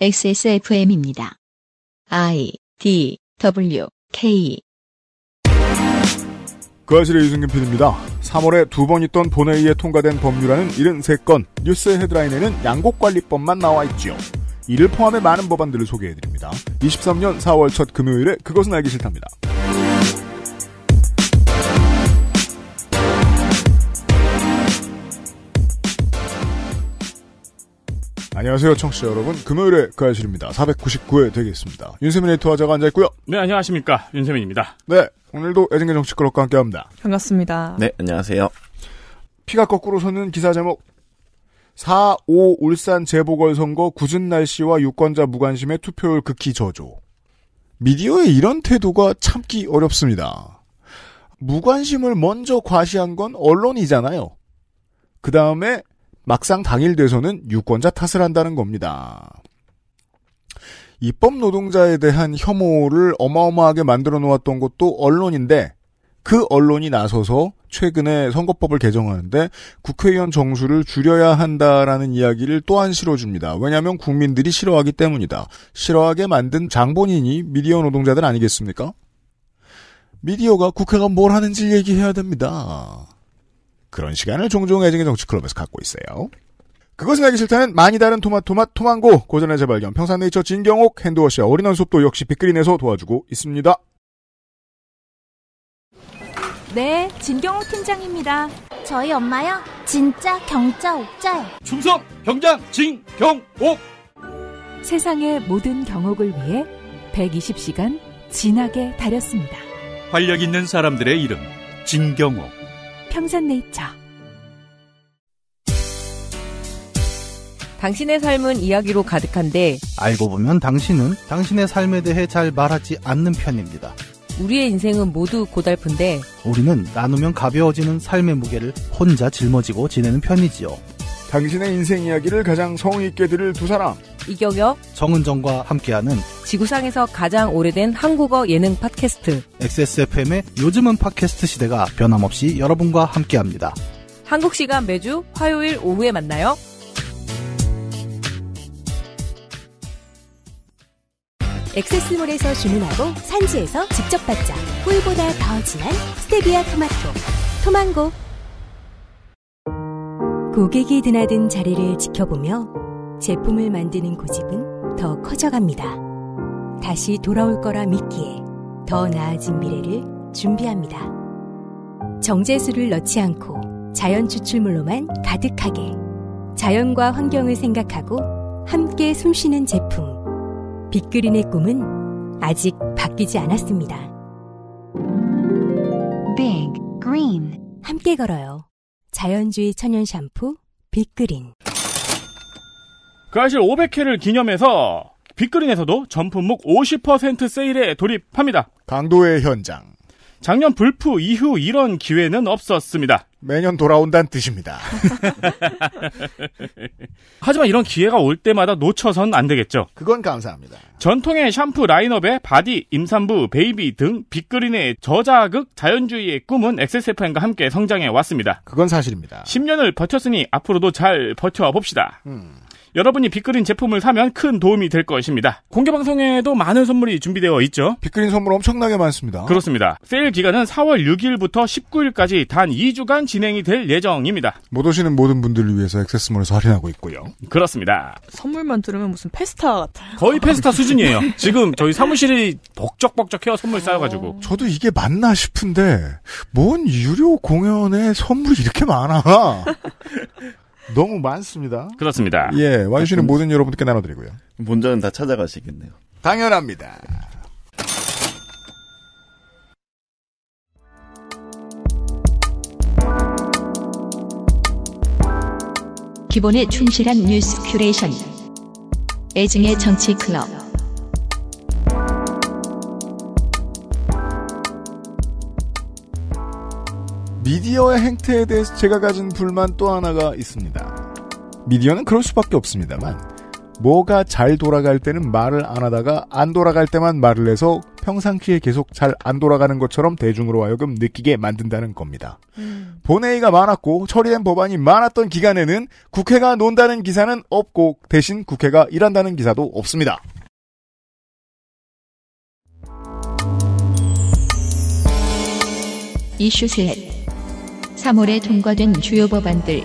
XSFM입니다. I D W K 그아실의 유승균 PD입니다. 3월에 두 번 있던 본회의에 통과된 법률안은 73건, 뉴스 헤드라인에는 양곡관리법만 나와 있지요. 이를 포함해 많은 법안들을 소개해드립니다. 23년 4월 첫 금요일에 그것은 알기 싫답니다. 안녕하세요, 청취자 여러분. 금요일에 그아실입니다. 499회 되겠습니다. 윤세민의 투하자가 앉아있고요. 네, 안녕하십니까. 윤세민입니다. 네, 오늘도 애증의 정치클럽과 함께합니다. 반갑습니다. 네, 안녕하세요. 피가 거꾸로 서는 기사 제목. 4, 5 울산 재보궐선거 굳은 날씨와 유권자 무관심의 투표율 극히 저조. 미디어의 이런 태도가 참기 어렵습니다. 무관심을 먼저 과시한 건 언론이잖아요. 그 다음에 막상 당일 돼서는 유권자 탓을 한다는 겁니다. 입법 노동자에 대한 혐오를 어마어마하게 만들어 놓았던 것도 언론인데 그 언론이 나서서 최근에 선거법을 개정하는데 국회의원 정수를 줄여야 한다라는 이야기를 또한 실어줍니다. 왜냐하면 국민들이 싫어하기 때문이다. 싫어하게 만든 장본인이 미디어 노동자들 아니겠습니까? 미디어가 국회가 뭘 하는지 얘기해야 됩니다. 그런 시간을 종종 애증의 정치클럽에서 갖고 있어요. 그것은 알기 싫다는 많이 다른 토마토맛 토망고 고전의 재발견 평산네이처 진경옥 핸드워시와 올인원 수업도 역시 빅그린에서 도와주고 있습니다. 네, 진경옥 팀장입니다. 저희 엄마요? 진짜 경자 옥자요. 충성 경장 진경옥. 세상의 모든 경옥을 위해 120시간 진하게 다렸습니다. 활력 있는 사람들의 이름 진경옥. 평산네이처 당신의 삶은 이야기로 가득한데 알고 보면 당신은 당신의 삶에 대해 잘 말하지 않는 편입니다. 우리의 인생은 모두 고달픈데 우리는 나누면 가벼워지는 삶의 무게를 혼자 짊어지고 지내는 편이지요. 당신의 인생 이야기를 가장 성의 있게 들을 두 사람. 이경혁, 정은정과 함께하는 지구상에서 가장 오래된 한국어 예능 팟캐스트 XSFM의 요즘은 팟캐스트 시대가 변함없이 여러분과 함께합니다. 한국 시간 매주 화요일 오후에 만나요. 엑세스몰에서 주문하고 산지에서 직접 받자. 꿀보다 더 진한 스테비아 토마토. 토망고. 고객이 드나든 자리를 지켜보며 제품을 만드는 고집은 더 커져갑니다. 다시 돌아올 거라 믿기에 더 나아진 미래를 준비합니다. 정제수를 넣지 않고 자연 추출물로만 가득하게 자연과 환경을 생각하고 함께 숨쉬는 제품 빅그린의 꿈은 아직 바뀌지 않았습니다. 빅 그린 함께 걸어요. 자연주의 천연 샴푸 빅그린 그 사실 500회를 기념해서 빅그린에서도 전품목 50% 세일에 돌입합니다. 강도의 현장. 작년 불프 이후 이런 기회는 없었습니다. 매년 돌아온다는 뜻입니다. 하지만 이런 기회가 올 때마다 놓쳐선 안 되겠죠. 그건 감사합니다. 전통의 샴푸 라인업에 바디, 임산부, 베이비 등 빅그린의 저자극 자연주의의 꿈은 XSFM과 함께 성장해 왔습니다. 그건 사실입니다. 10년을 버텼으니 앞으로도 잘 버텨봅시다. 음. 여러분이 빅그린 제품을 사면 큰 도움이 될 것입니다. 공개 방송에도 많은 선물이 준비되어 있죠. 빅그린 선물 엄청나게 많습니다. 그렇습니다. 세일 기간은 4월 6일부터 19일까지 단 2주간 진행이 될 예정입니다. 못 오시는 모든 분들을 위해서 액세스몰에서 할인하고 있고요. 그렇습니다. 선물만 들으면 무슨 페스타 같아요. 거의 페스타 수준이에요. 지금 저희 사무실이 벅적벅적해요. 선물 어. 쌓여가지고. 저도 이게 맞나 싶은데 뭔 유료 공연에 선물이 이렇게 많아. 너무 많습니다. 그렇습니다. 예, 와주시는 네, 모든 여러분께 들 나눠드리고요. 본전은 다 찾아가시겠네요. 당연합니다. 기본에 충실한 뉴스 큐레이션. 애증의 정치 클럽. 미디어의 행태에 대해서 제가 가진 불만 또 하나가 있습니다. 미디어는 그럴 수밖에 없습니다만 뭐가 잘 돌아갈 때는 말을 안 하다가 안 돌아갈 때만 말을 해서 평상시에 계속 잘 안 돌아가는 것처럼 대중으로 하여금 느끼게 만든다는 겁니다. 음. 본회의가 많았고 처리된 법안이 많았던 기간에는 국회가 논다는 기사는 없고 대신 국회가 일한다는 기사도 없습니다. 이슈셋 3월에 통과된 주요 법안들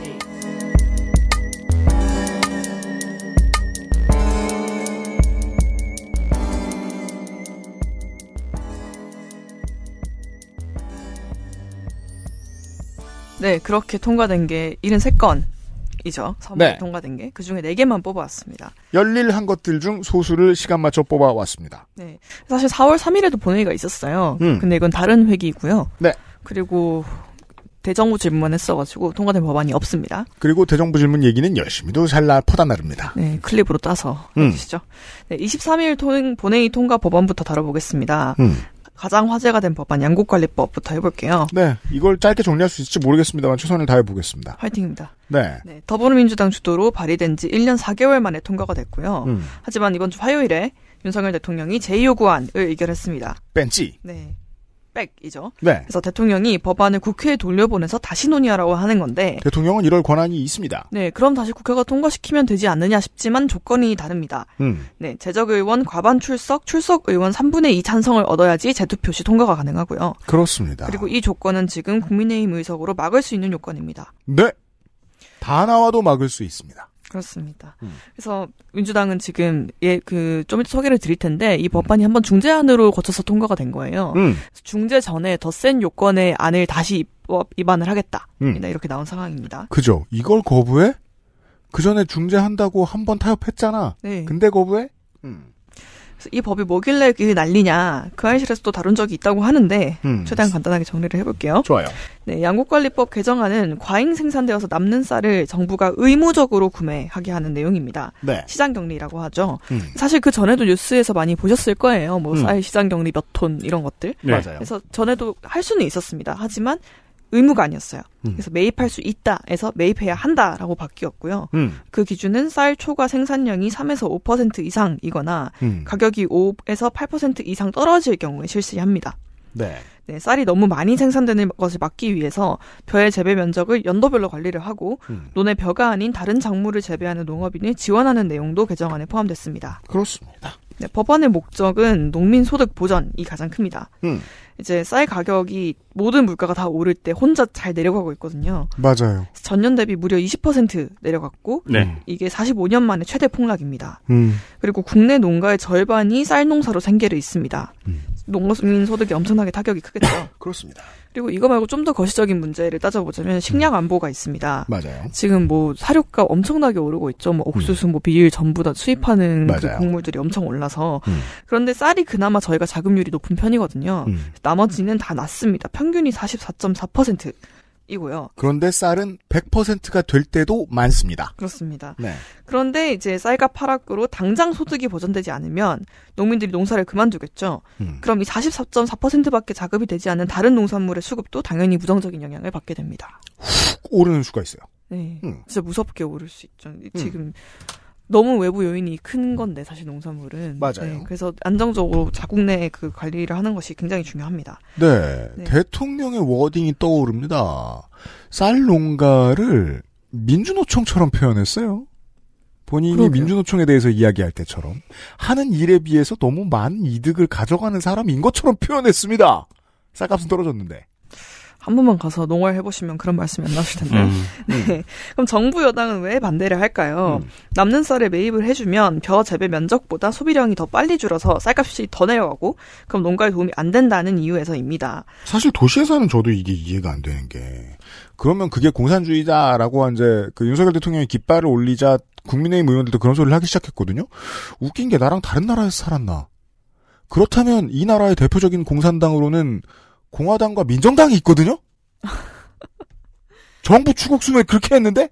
네, 그렇게 통과된 게 73건이죠. 3월에 네. 통과된 게. 그 중에 4개만 뽑아왔습니다. 열일한 것들 중 소수를 시간 맞춰 뽑아왔습니다. 네. 사실 4월 3일에도 본회의가 있었어요. 음. 근데 이건 다른 회기이고요. 네. 그리고 대정부 질문했어가지고 통과된 법안이 없습니다. 그리고 대정부 질문 얘기는 열심히도 잘라 퍼다 나릅니다. 네, 클립으로 따서 음. 주시죠 네, 23일 통, 본회의 통과 법안부터 다뤄보겠습니다. 음. 가장 화제가 된 법안 양국관리법부터 해볼게요. 네, 이걸 짧게 정리할 수 있을지 모르겠습니다만 최선을 다해보겠습니다. 화이팅입니다. 네. 네 더불어민주당 주도로 발의된 지 1년 4개월 만에 통과가 됐고요. 음. 하지만 이번 주 화요일에 윤석열 대통령이 제2요구안을 의결했습니다. 뺀지. 네. 백이죠. 네. 그래서 대통령이 법안을 국회에 돌려보내서 다시 논의하라고 하는 건데 대통령은 이럴 권한이 있습니다. 네, 그럼 다시 국회가 통과시키면 되지 않느냐 싶지만 조건이 다릅니다. 음. 네, 재적 의원 과반 출석, 출석 의원 3분의 2 찬성을 얻어야지 재투표 시 통과가 가능하고요. 그렇습니다. 그리고 이 조건은 지금 국민의힘 의석으로 막을 수 있는 요건입니다. 네. 다 나와도 막을 수 있습니다. 그렇습니다. 음. 그래서 민주당은 지금 예 그좀 이따 소개를 드릴 텐데 이 법안이 한번 중재안으로 거쳐서 통과가 된 거예요. 음. 중재 전에 더 센 요건의 안을 다시 어, 입안을 하겠다. 음. 이렇게 나온 상황입니다. 그죠? 이걸 거부해? 그 전에 중재한다고 한 번 타협했잖아. 네. 근데 거부해? 음. 이 법이 뭐길래 이 난리냐 그 안실에서 또 다룬 적이 있다고 하는데 음. 최대한 간단하게 정리를 해볼게요. 좋아요. 네, 양국관리법 개정안은 과잉 생산되어서 남는 쌀을 정부가 의무적으로 구매하게 하는 내용입니다. 네. 시장격리라고 하죠. 음. 사실 그 전에도 뉴스에서 많이 보셨을 거예요. 뭐쌀 음. 시장격리 몇 톤 이런 것들. 네. 맞아요. 그래서 전에도 할 수는 있었습니다. 하지만 의무가 아니었어요. 음. 그래서 매입할 수 있다에서 매입해야 한다라고 바뀌었고요. 음. 그 기준은 쌀 초과 생산량이 3에서 5% 이상이거나 음. 가격이 5에서 8% 이상 떨어질 경우에 실시합니다. 네. 네. 쌀이 너무 많이 생산되는 것을 막기 위해서 벼의 재배 면적을 연도별로 관리를 하고 음. 논의 벼가 아닌 다른 작물을 재배하는 농업인을 지원하는 내용도 개정안에 포함됐습니다. 그렇습니다. 네, 법안의 목적은 농민 소득 보전이 가장 큽니다. 음. 이제 쌀 가격이 모든 물가가 다 오를 때 혼자 잘 내려가고 있거든요. 맞아요. 전년 대비 무려 20% 내려갔고 네. 이게 45년 만에 최대 폭락입니다. 음. 그리고 국내 농가의 절반이 쌀 농사로 생계를 있습니다. 음. 농민 소득이 엄청나게 타격이 크겠죠. 그렇습니다. 그리고 이거 말고 좀 더 거시적인 문제를 따져보자면 식량 안보가 있습니다. 맞아요. 지금 뭐 사료가 엄청나게 오르고 있죠. 뭐 옥수수, 음. 뭐비율 전부 다 수입하는 그 곡물들이 엄청 올라서 음. 그런데 쌀이 그나마 저희가 자급률이 높은 편이거든요. 음. 나머지는 다 낮습니다. 평균이 44.4%. 이고요. 그런데 쌀은 100%가 될 때도 많습니다. 그렇습니다. 네. 그런데 이제 쌀과 파락으로 당장 소득이 보전되지 않으면 농민들이 농사를 그만두겠죠. 음. 그럼 이 44.4%밖에 자급이 되지 않는 다른 농산물의 수급도 당연히 부정적인 영향을 받게 됩니다. 훅 오르는 수가 있어요. 네. 음. 진짜 무섭게 오를 수 있죠. 음. 지금 음. 너무 외부 요인이 큰 건데 사실 농산물은 맞아요. 네, 그래서 안정적으로 자국 내에그 관리를 하는 것이 굉장히 중요합니다. 네, 네, 대통령의 워딩이 떠오릅니다. 쌀 농가를 민주노총처럼 표현했어요. 본인이 그러게요. 민주노총에 대해서 이야기할 때처럼 하는 일에 비해서 너무 많은 이득을 가져가는 사람인 것처럼 표현했습니다. 쌀값은 떨어졌는데. 한 번만 가서 농활 해보시면 그런 말씀이 안 나오실 텐데. 음. 네. 그럼 정부 여당은 왜 반대를 할까요? 음. 남는 쌀에 매입을 해주면 벼 재배 면적보다 소비량이 더 빨리 줄어서 쌀값이 더 내려가고 그럼 농가에 도움이 안 된다는 이유에서입니다. 사실 도시에 서는 저도 이게 이해가 안 되는 게 그러면 그게 공산주의다라고 이제 그 윤석열 대통령이 깃발을 올리자 국민의힘 의원들도 그런 소리를 하기 시작했거든요. 웃긴 게 나랑 다른 나라에서 살았나. 그렇다면 이 나라의 대표적인 공산당으로는 공화당과 민정당이 있거든요? 정부 추국수에 그렇게 했는데?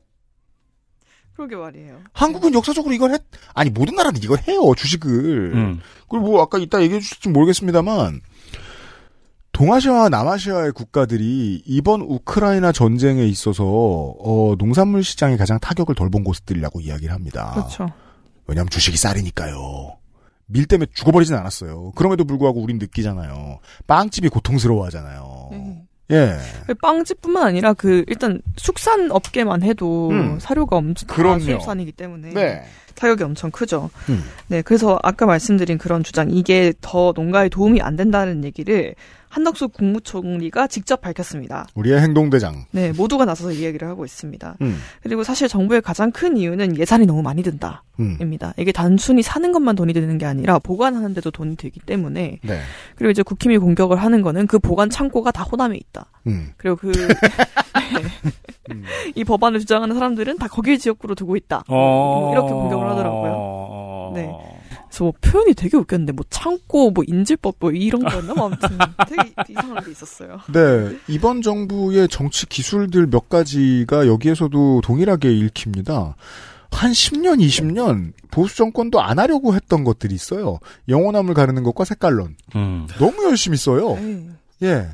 그러게 말이에요. 한국은 네. 역사적으로 이걸 했, 아니, 모든 나라는 이걸 해요, 주식을. 음. 그리고 뭐, 아까 이따 얘기해 주실지 모르겠습니다만, 동아시아와 남아시아의 국가들이 이번 우크라이나 전쟁에 있어서, 어, 농산물 시장이 가장 타격을 덜 본 곳들이라고 이야기를 합니다. 그렇죠. 왜냐면 하 주식이 쌀이니까요. 밀 때문에 죽어버리진 않았어요. 그럼에도 불구하고 우린 느끼잖아요. 빵집이 고통스러워하잖아요. 음. 예. 빵집뿐만 아니라 그 일단 숙산 업계만 해도 음. 사료가 엄청 큰럼 수입산이기 때문에 네. 타격이 엄청 크죠. 음. 네, 그래서 아까 말씀드린 그런 주장 이게 더 농가에 도움이 안 된다는 얘기를 한덕수 국무총리가 직접 밝혔습니다. 우리의 행동대장. 네, 모두가 나서서 이야기를 하고 있습니다. 음. 그리고 사실 정부의 가장 큰 이유는 예산이 너무 많이 든다. 입니다. 음. 이게 단순히 사는 것만 돈이 드는 게 아니라 보관하는데도 돈이 들기 때문에. 네. 그리고 이제 국힘이 공격을 하는 거는 그 보관 창고가 다 호남에 있다. 음. 그리고 그. 이 법안을 주장하는 사람들은 다 거기 지역구로 두고 있다. 어... 이렇게 공격을 하더라고요. 어. 네. 저 뭐 표현이 되게 웃겼는데 뭐 창고 뭐 인질법 뭐 이런 거였나? 뭐 아무튼 되게 이상한 게 있었어요. 네. 이번 정부의 정치 기술들 몇 가지가 여기에서도 동일하게 읽힙니다. 한 10년, 20년 보수 정권도 안 하려고 했던 것들이 있어요. 영원함을 가르는 것과 색깔론. 음. 너무 열심히 써요. 에이. 네. 예.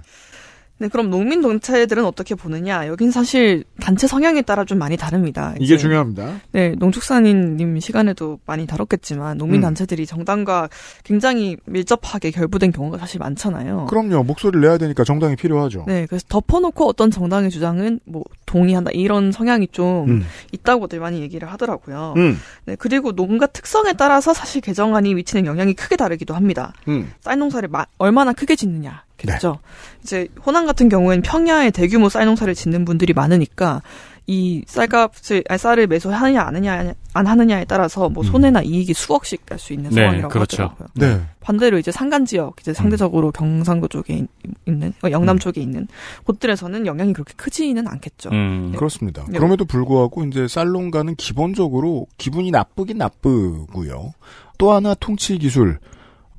네, 그럼 농민 단체들은 어떻게 보느냐? 여긴 사실 단체 성향에 따라 좀 많이 다릅니다. 이게 중요합니다. 네, 농축산인님 시간에도 많이 다뤘겠지만 농민 음. 단체들이 정당과 굉장히 밀접하게 결부된 경우가 사실 많잖아요. 그럼요, 목소리를 내야 되니까 정당이 필요하죠. 네, 그래서 덮어놓고 어떤 정당의 주장은 뭐 동의한다 이런 성향이 좀 음. 있다고들 많이 얘기를 하더라고요. 음. 네, 그리고 농가 특성에 따라서 사실 개정안이 위치는 영향이 크게 다르기도 합니다. 음. 쌀 농사를 마, 얼마나 크게 짓느냐. 네. 그렇죠. 네. 이제 호남 같은 경우에는 평야에 대규모 쌀 농사를 짓는 분들이 많으니까 이 쌀값을 아니, 쌀을 매수하느냐 안 하느냐 안 하느냐에 따라서 뭐 음. 손해나 음. 이익이 수억씩 날수 있는 네, 상황이라고 그렇죠. 하더라고요. 네. 반대로 이제 산간 지역 이제 음. 상대적으로 음. 경상도 쪽에 있는 어, 영남 음. 쪽에 있는 곳들에서는 영향이 그렇게 크지는 않겠죠. 네. 그렇습니다. 네. 그럼에도 불구하고 이제 쌀농가는 기본적으로 기분이 나쁘긴 나쁘고요. 또 하나 통치 기술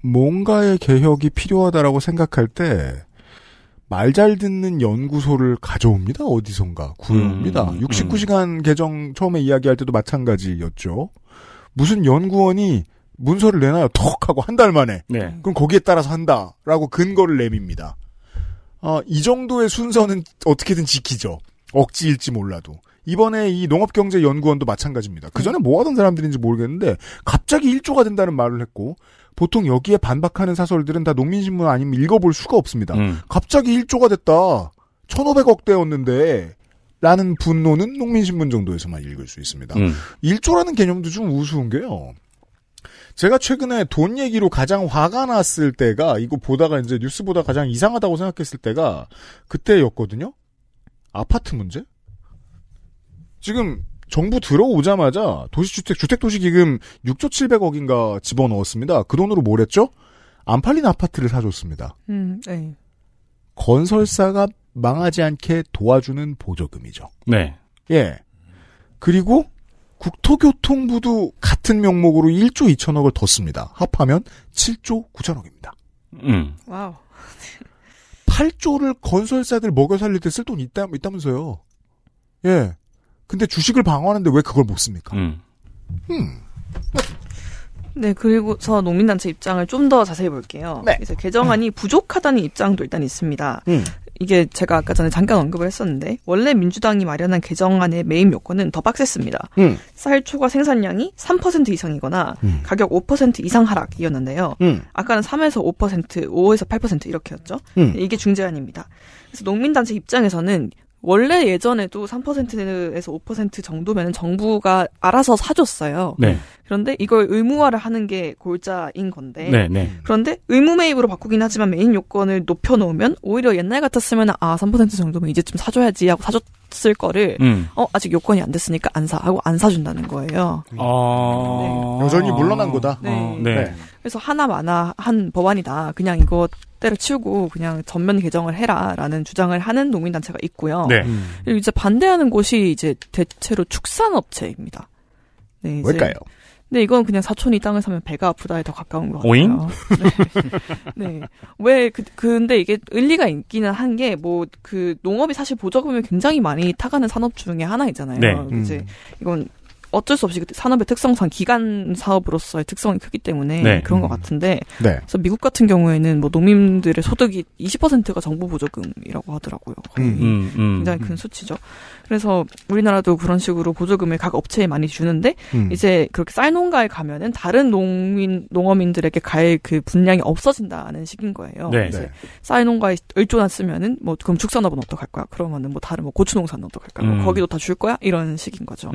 뭔가의 개혁이 필요하다라고 생각할 때 말잘 듣는 연구소를 가져옵니다. 어디선가 구해옵니다. 음, 69시간 음. 개정 처음에 이야기할 때도 마찬가지였죠. 무슨 연구원이 문서를 내놔요. 톡 하고 한 달 만에. 네. 그럼 거기에 따라서 한다라고 근거를 내밉니다. 아, 이 정도의 순서는 어떻게든 지키죠. 억지일지 몰라도. 이번에 이 농업경제연구원도 마찬가지입니다. 그 전에 뭐 하던 사람들인지 모르겠는데 갑자기 1조가 된다는 말을 했고 보통 여기에 반박하는 사설들은 다 농민신문 아니면 읽어볼 수가 없습니다. 음. 갑자기 1조가 됐다. 1,500억대였는데 라는 분노는 농민신문 정도에서만 읽을 수 있습니다. 음. 1조라는 개념도 좀 우스운 게요. 제가 최근에 돈 얘기로 가장 화가 났을 때가 이거 보다가 이제 뉴스보다 가장 이상하다고 생각했을 때가 그때였거든요. 아파트 문제? 지금 정부 들어오자마자 도시주택 주택도시기금 6조 700억인가 집어넣었습니다. 그 돈으로 뭘 했죠? 안 팔린 아파트를 사줬습니다. 음, 네. 건설사가 망하지 않게 도와주는 보조금이죠. 네. 예. 그리고 국토교통부도 같은 명목으로 1조 2천억을 더 씁니다. 합하면 7조 9천억입니다. 음. 와우. 8조를 건설사들 먹여 살릴 때 쓸 돈 있다, 있다면서요. 예. 근데 주식을 방어하는데 왜 그걸 못 씁니까? 음. 음. 네, 그리고서 농민단체 입장을 좀 더 자세히 볼게요. 네. 이제 개정안이 부족하다는 입장도 일단 있습니다. 음. 이게 제가 아까 전에 잠깐 언급을 했었는데 원래 민주당이 마련한 개정안의 메인 요건은 더 빡셌습니다. 음. 쌀 초과 생산량이 3% 이상이거나 음. 가격 5% 이상 하락이었는데요. 음. 아까는 3에서 5%, 5에서 8% 이렇게였죠. 음. 이게 중재안입니다. 그래서 농민단체 입장에서는 원래 예전에도 3%에서 5% 정도면 정부가 알아서 사줬어요. 네. 그런데 이걸 의무화를 하는 게 골자인 건데. 네, 네. 그런데 의무 매입으로 바꾸긴 하지만 메인 요건을 높여 놓으면 오히려 옛날 같았으면 아, 3% 정도면 이제좀 사줘야지 하고 사줬을 거를 음. 어, 아직 요건이 안 됐으니까 안 사 하고 안 사준다는 거예요. 아... 여전히 물러난 거다. 네. 아, 그래서 하나마나 한 법안이다. 그냥 이거 때려치우고 그냥 전면 개정을 해라라는 주장을 하는 농민단체가 있고요. 네. 음. 그리고 이제 반대하는 곳이 이제 대체로 축산업체입니다. 네, 뭘까요? 근데 네, 이건 그냥 사촌이 땅을 사면 배가 아프다에 더 가까운 것 같아요. 오잉? 네. 네. 왜, 그, 근데 이게 일리가 있기는 한 게, 뭐, 그, 농업이 사실 보조금을 굉장히 많이 타가는 산업 중에 하나있잖아요 네. 이제, 음. 이건 어쩔 수 없이 산업의 특성상 기간 사업으로서의 특성이 크기 때문에 네. 그런 것 음. 같은데 네. 그래서 미국 같은 경우에는 뭐 농민들의 소득이 20%가 정부 보조금이라고 하더라고요. 거의 음, 음, 음, 굉장히 음. 큰 수치죠. 그래서 우리나라도 그런 식으로 보조금을 각 업체에 많이 주는데 음. 이제 그렇게 쌀농가에 가면은 다른 농민 농어민들에게 갈 그 분량이 없어진다는 식인 거예요. 네. 이제 네. 쌀농가에 을조나 쓰면은 뭐 그럼 축산업은 어떡할 거야? 그러면은 뭐 다른 뭐 고추농산은 어떡할 까야뭐 거기도 다 줄 거야? 이런 식인 거죠.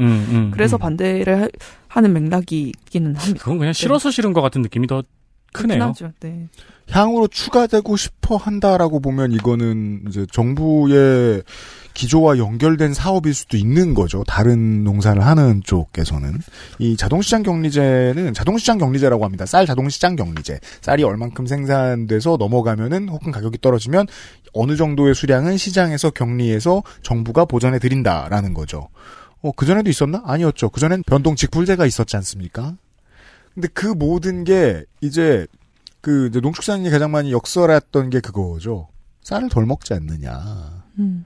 그래서 바 반대를 하는 맥락이기는 합니다. 그건 그냥 네. 싫어서 싫은 것 같은 느낌이 더 크네요. 하죠. 네. 향으로 추가되고 싶어 한다라고 보면 이거는 이제 정부의 기조와 연결된 사업일 수도 있는 거죠. 다른 농사를 하는 쪽에서는 이 자동시장 격리제는 자동시장 격리제라고 합니다. 쌀 자동시장 격리제. 쌀이 얼만큼 생산돼서 넘어가면은 혹은 가격이 떨어지면 어느 정도의 수량은 시장에서 격리해서 정부가 보전해 드린다라는 거죠. 어, 그전에도 있었나? 아니었죠. 그전엔 변동 직불제가 있었지 않습니까? 근데 그 모든 게 이제 그 농축산인이 가장 많이 역설했던 게 그거죠. 쌀을 덜 먹지 않느냐. 음.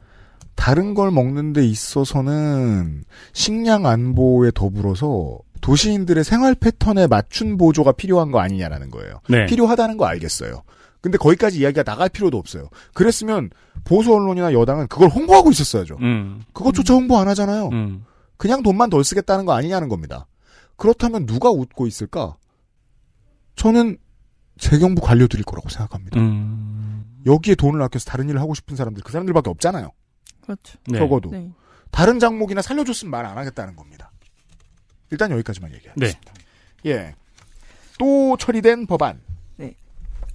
다른 걸 먹는 데 있어서는 식량 안보에 더불어서 도시인들의 생활 패턴에 맞춘 보조가 필요한 거 아니냐라는 거예요. 네. 필요하다는 거 알겠어요. 근데 거기까지 이야기가 나갈 필요도 없어요. 그랬으면 보수 언론이나 여당은 그걸 홍보하고 있었어야죠. 음. 그것조차 홍보 안 하잖아요. 음. 그냥 돈만 덜 쓰겠다는 거 아니냐는 겁니다. 그렇다면 누가 웃고 있을까? 저는 재경부 관료들일 거라고 생각합니다. 음. 여기에 돈을 아껴서 다른 일을 하고 싶은 사람들 그 사람들밖에 없잖아요. 그렇죠. 네. 적어도 네. 다른 장목이나 살려줬으면 말 안 하겠다는 겁니다. 일단 여기까지만 얘기하겠습니다. 네. 예. 또 처리된 법안.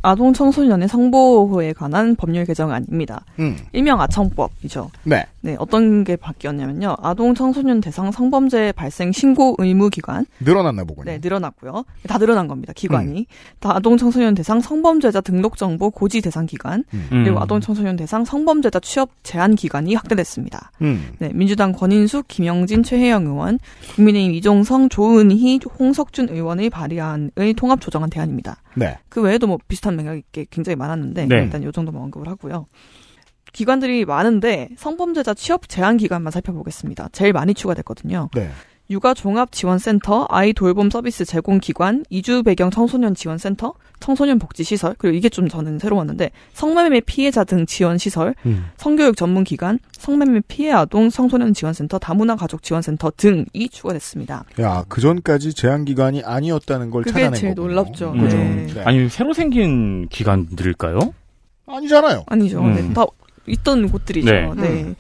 아동 청소년의 성보호에 관한 법률 개정안입니다. 음. 일명 아청법이죠. 네. 네, 어떤 게 바뀌었냐면요. 아동 청소년 대상 성범죄 발생 신고 의무 기관 늘어났나 보군요. 네, 늘어났고요. 다 늘어난 겁니다. 기관이. 음. 아동 청소년 대상 성범죄자 등록 정보 고지 대상 기관 음. 그리고 음. 아동 청소년 대상 성범죄자 취업 제한 기관이 확대됐습니다. 음. 네, 민주당 권인숙, 김영진, 최혜영 의원, 국민의힘 이종성, 조은희, 홍석준 의원의 발의안의 통합 조정안 대안입니다. 네. 그 외에도 뭐 비슷한 맥락 있게 굉장히 많았는데 네. 일단 요 정도만 언급을 하고요. 기관들이 많은데 성범죄자 취업 제한 기간만 살펴보겠습니다. 제일 많이 추가됐거든요. 네. 육아종합지원센터, 아이돌봄서비스 제공기관, 이주배경 청소년지원센터, 청소년복지시설, 그리고 이게 좀 저는 새로웠는데, 성매매 피해자 등 지원시설, 음. 성교육 전문기관, 성매매 피해 아동 청소년지원센터, 다문화 가족지원센터 등이 추가됐습니다. 야, 그전까지 제한기관이 아니었다는 걸 그게 찾아낸 제일 거군요. 놀랍죠. 음. 네. 아니, 새로 생긴 기관들일까요? 아니잖아요. 아니죠. 네. 음. 네. 다 있던 곳들이죠. 네. 네. 음.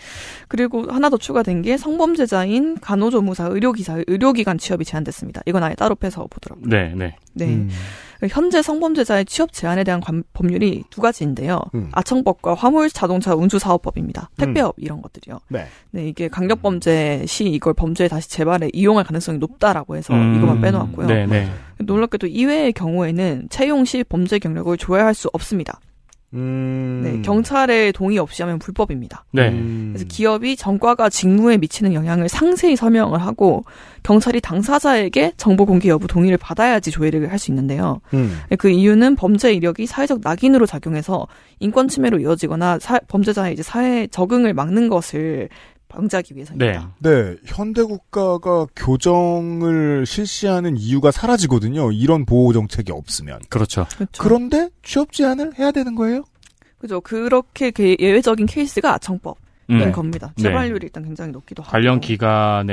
그리고 하나 더 추가된 게 성범죄자인 간호조무사, 의료기사, 의료기관 취업이 제한됐습니다. 이건 아예 따로 빼서 보더라고요. 네, 네. 네. 음. 그 현재 성범죄자의 취업 제한에 대한 관, 법률이 두 가지인데요. 음. 아청법과 화물 자동차 운수 사업법입니다. 음. 택배업 이런 것들이요. 네. 네 이게 강력 범죄 시 이걸 범죄에 다시 재발해 이용할 가능성이 높다라고 해서 음. 이것만 빼놓았고요. 네, 네. 놀랍게도 이외의 경우에는 채용 시 범죄 경력을 조회할 수 없습니다. 음... 네, 경찰의 동의 없이 하면 불법입니다. 네. 음... 그래서 기업이 전과가 직무에 미치는 영향을 상세히 설명을 하고 경찰이 당사자에게 정보 공개 여부 동의를 받아야지 조회를 할 수 있는데요. 음... 네, 그 이유는 범죄 이력이 사회적 낙인으로 작용해서 인권 침해로 이어지거나 사, 범죄자의 이제 사회 적응을 막는 것을 방지하기 위해서입니다. 네. 네. 현대 국가가 교정을 실시하는 이유가 사라지거든요. 이런 보호 정책이 없으면. 그렇죠. 그렇죠. 그런데 취업 제한을 해야 되는 거예요? 그죠. 그렇게 예외적인 케이스가 아청법. 인 음. 네. 겁니다. 네. 재발률이 네. 일단 굉장히 높기도 하고 관련 기관에는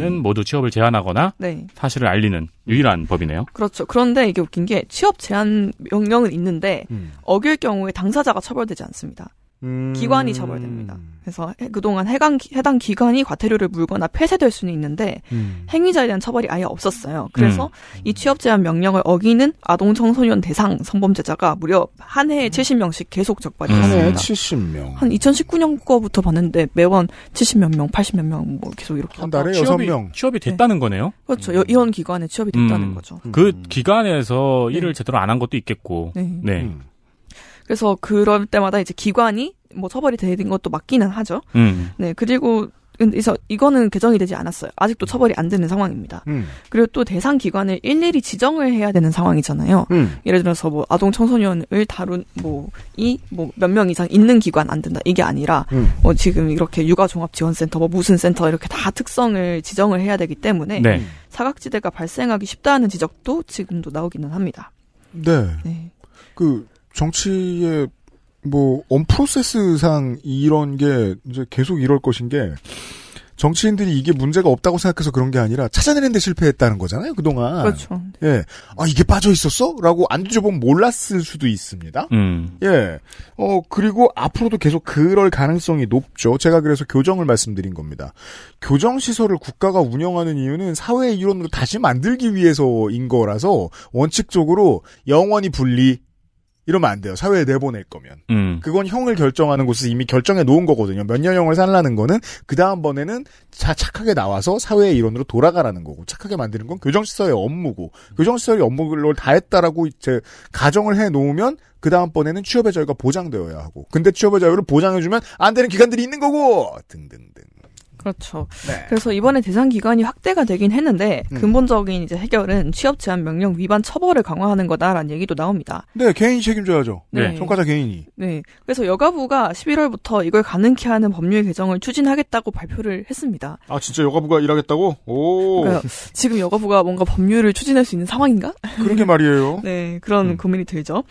네. 모두 취업을 제한하거나 네. 사실을 알리는 유일한 법이네요. 그렇죠. 그런데 이게 웃긴 게 취업 제한 명령은 있는데 음. 어길 경우에 당사자가 처벌되지 않습니다. 음... 기관이 처벌됩니다. 그래서 그동안 해당, 해당 기관이 과태료를 물거나 폐쇄될 수는 있는데 음. 행위자에 대한 처벌이 아예 없었어요. 그래서 음. 이 취업 제한 명령을 어기는 아동 청소년 대상 성범죄자가 무려 한 해에 70명씩 음. 계속 적발됐습니다. 한 70명. 한 2019년 거부터 봤는데 매번 70몇 명, 80몇 명뭐 계속 이렇게 한 달에 6명 취업이 네. 됐다는 네. 거네요. 그렇죠. 음. 이런 기관에 취업이 됐다는 음. 거죠. 그 음. 기관에서 네. 일을 제대로 안 한 것도 있겠고. 네. 네. 그래서 그럴 때마다 이제 기관이 뭐 처벌이 되는 것도 맞기는 하죠. 음. 네, 그리고 그래서 이거는 개정이 되지 않았어요. 아직도 처벌이 안 되는 상황입니다. 음. 그리고 또 대상 기관을 일일이 지정을 해야 되는 상황이잖아요. 음. 예를 들어서 뭐 아동 청소년을 다룬 뭐 이 뭐 몇 명 이상 있는 기관 안 된다 이게 아니라 음. 뭐 지금 이렇게 육아 종합 지원센터 뭐 무슨 센터 이렇게 다 특성을 지정을 해야 되기 때문에 네. 사각지대가 발생하기 쉽다는 지적도 지금도 나오기는 합니다. 네. 네. 그 정치의 뭐 언프로세스상 이런 게 이제 계속 이럴 것인 게 정치인들이 이게 문제가 없다고 생각해서 그런 게 아니라 찾아내는 데 실패했다는 거잖아요 그동안 그렇죠 예아 이게 빠져 있었어라고 안 뒤져보면 몰랐을 수도 있습니다 음. 예어 그리고 앞으로도 계속 그럴 가능성이 높죠 제가 그래서 교정을 말씀드린 겁니다 교정 시설을 국가가 운영하는 이유는 사회의 이론으로 다시 만들기 위해서인 거라서 원칙적으로 영원히 분리 이러면 안 돼요. 사회에 내보낼 거면. 음. 그건 형을 결정하는 곳에서 이미 결정해 놓은 거거든요. 몇 년형을 살라는 거는 그 다음번에는 자 착하게 나와서 사회의 일원으로 돌아가라는 거고 착하게 만드는 건 교정시설의 업무고 교정시설의 업무를 다 했다라고 이제 가정을 해 놓으면 그 다음번에는 취업의 자유가 보장되어야 하고 근데 취업의 자유를 보장해주면 안 되는 기관들이 있는 거고 등등등. 그렇죠. 네. 그래서 이번에 대상 기간이 확대가 되긴 했는데 음. 근본적인 이제 해결은 취업 제한 명령 위반 처벌을 강화하는 거다라는 얘기도 나옵니다. 네, 개인이 책임져야죠. 네. 전과자 네, 개인이. 네. 그래서 여가부가 11월부터 이걸 가능케 하는 법률 개정을 추진하겠다고 발표를 했습니다. 아, 진짜 여가부가 일하겠다고? 오. 그러니까 지금 여가부가 뭔가 법률을 추진할 수 있는 상황인가? 그런게 말이에요. 네, 그런 음. 고민이 들죠.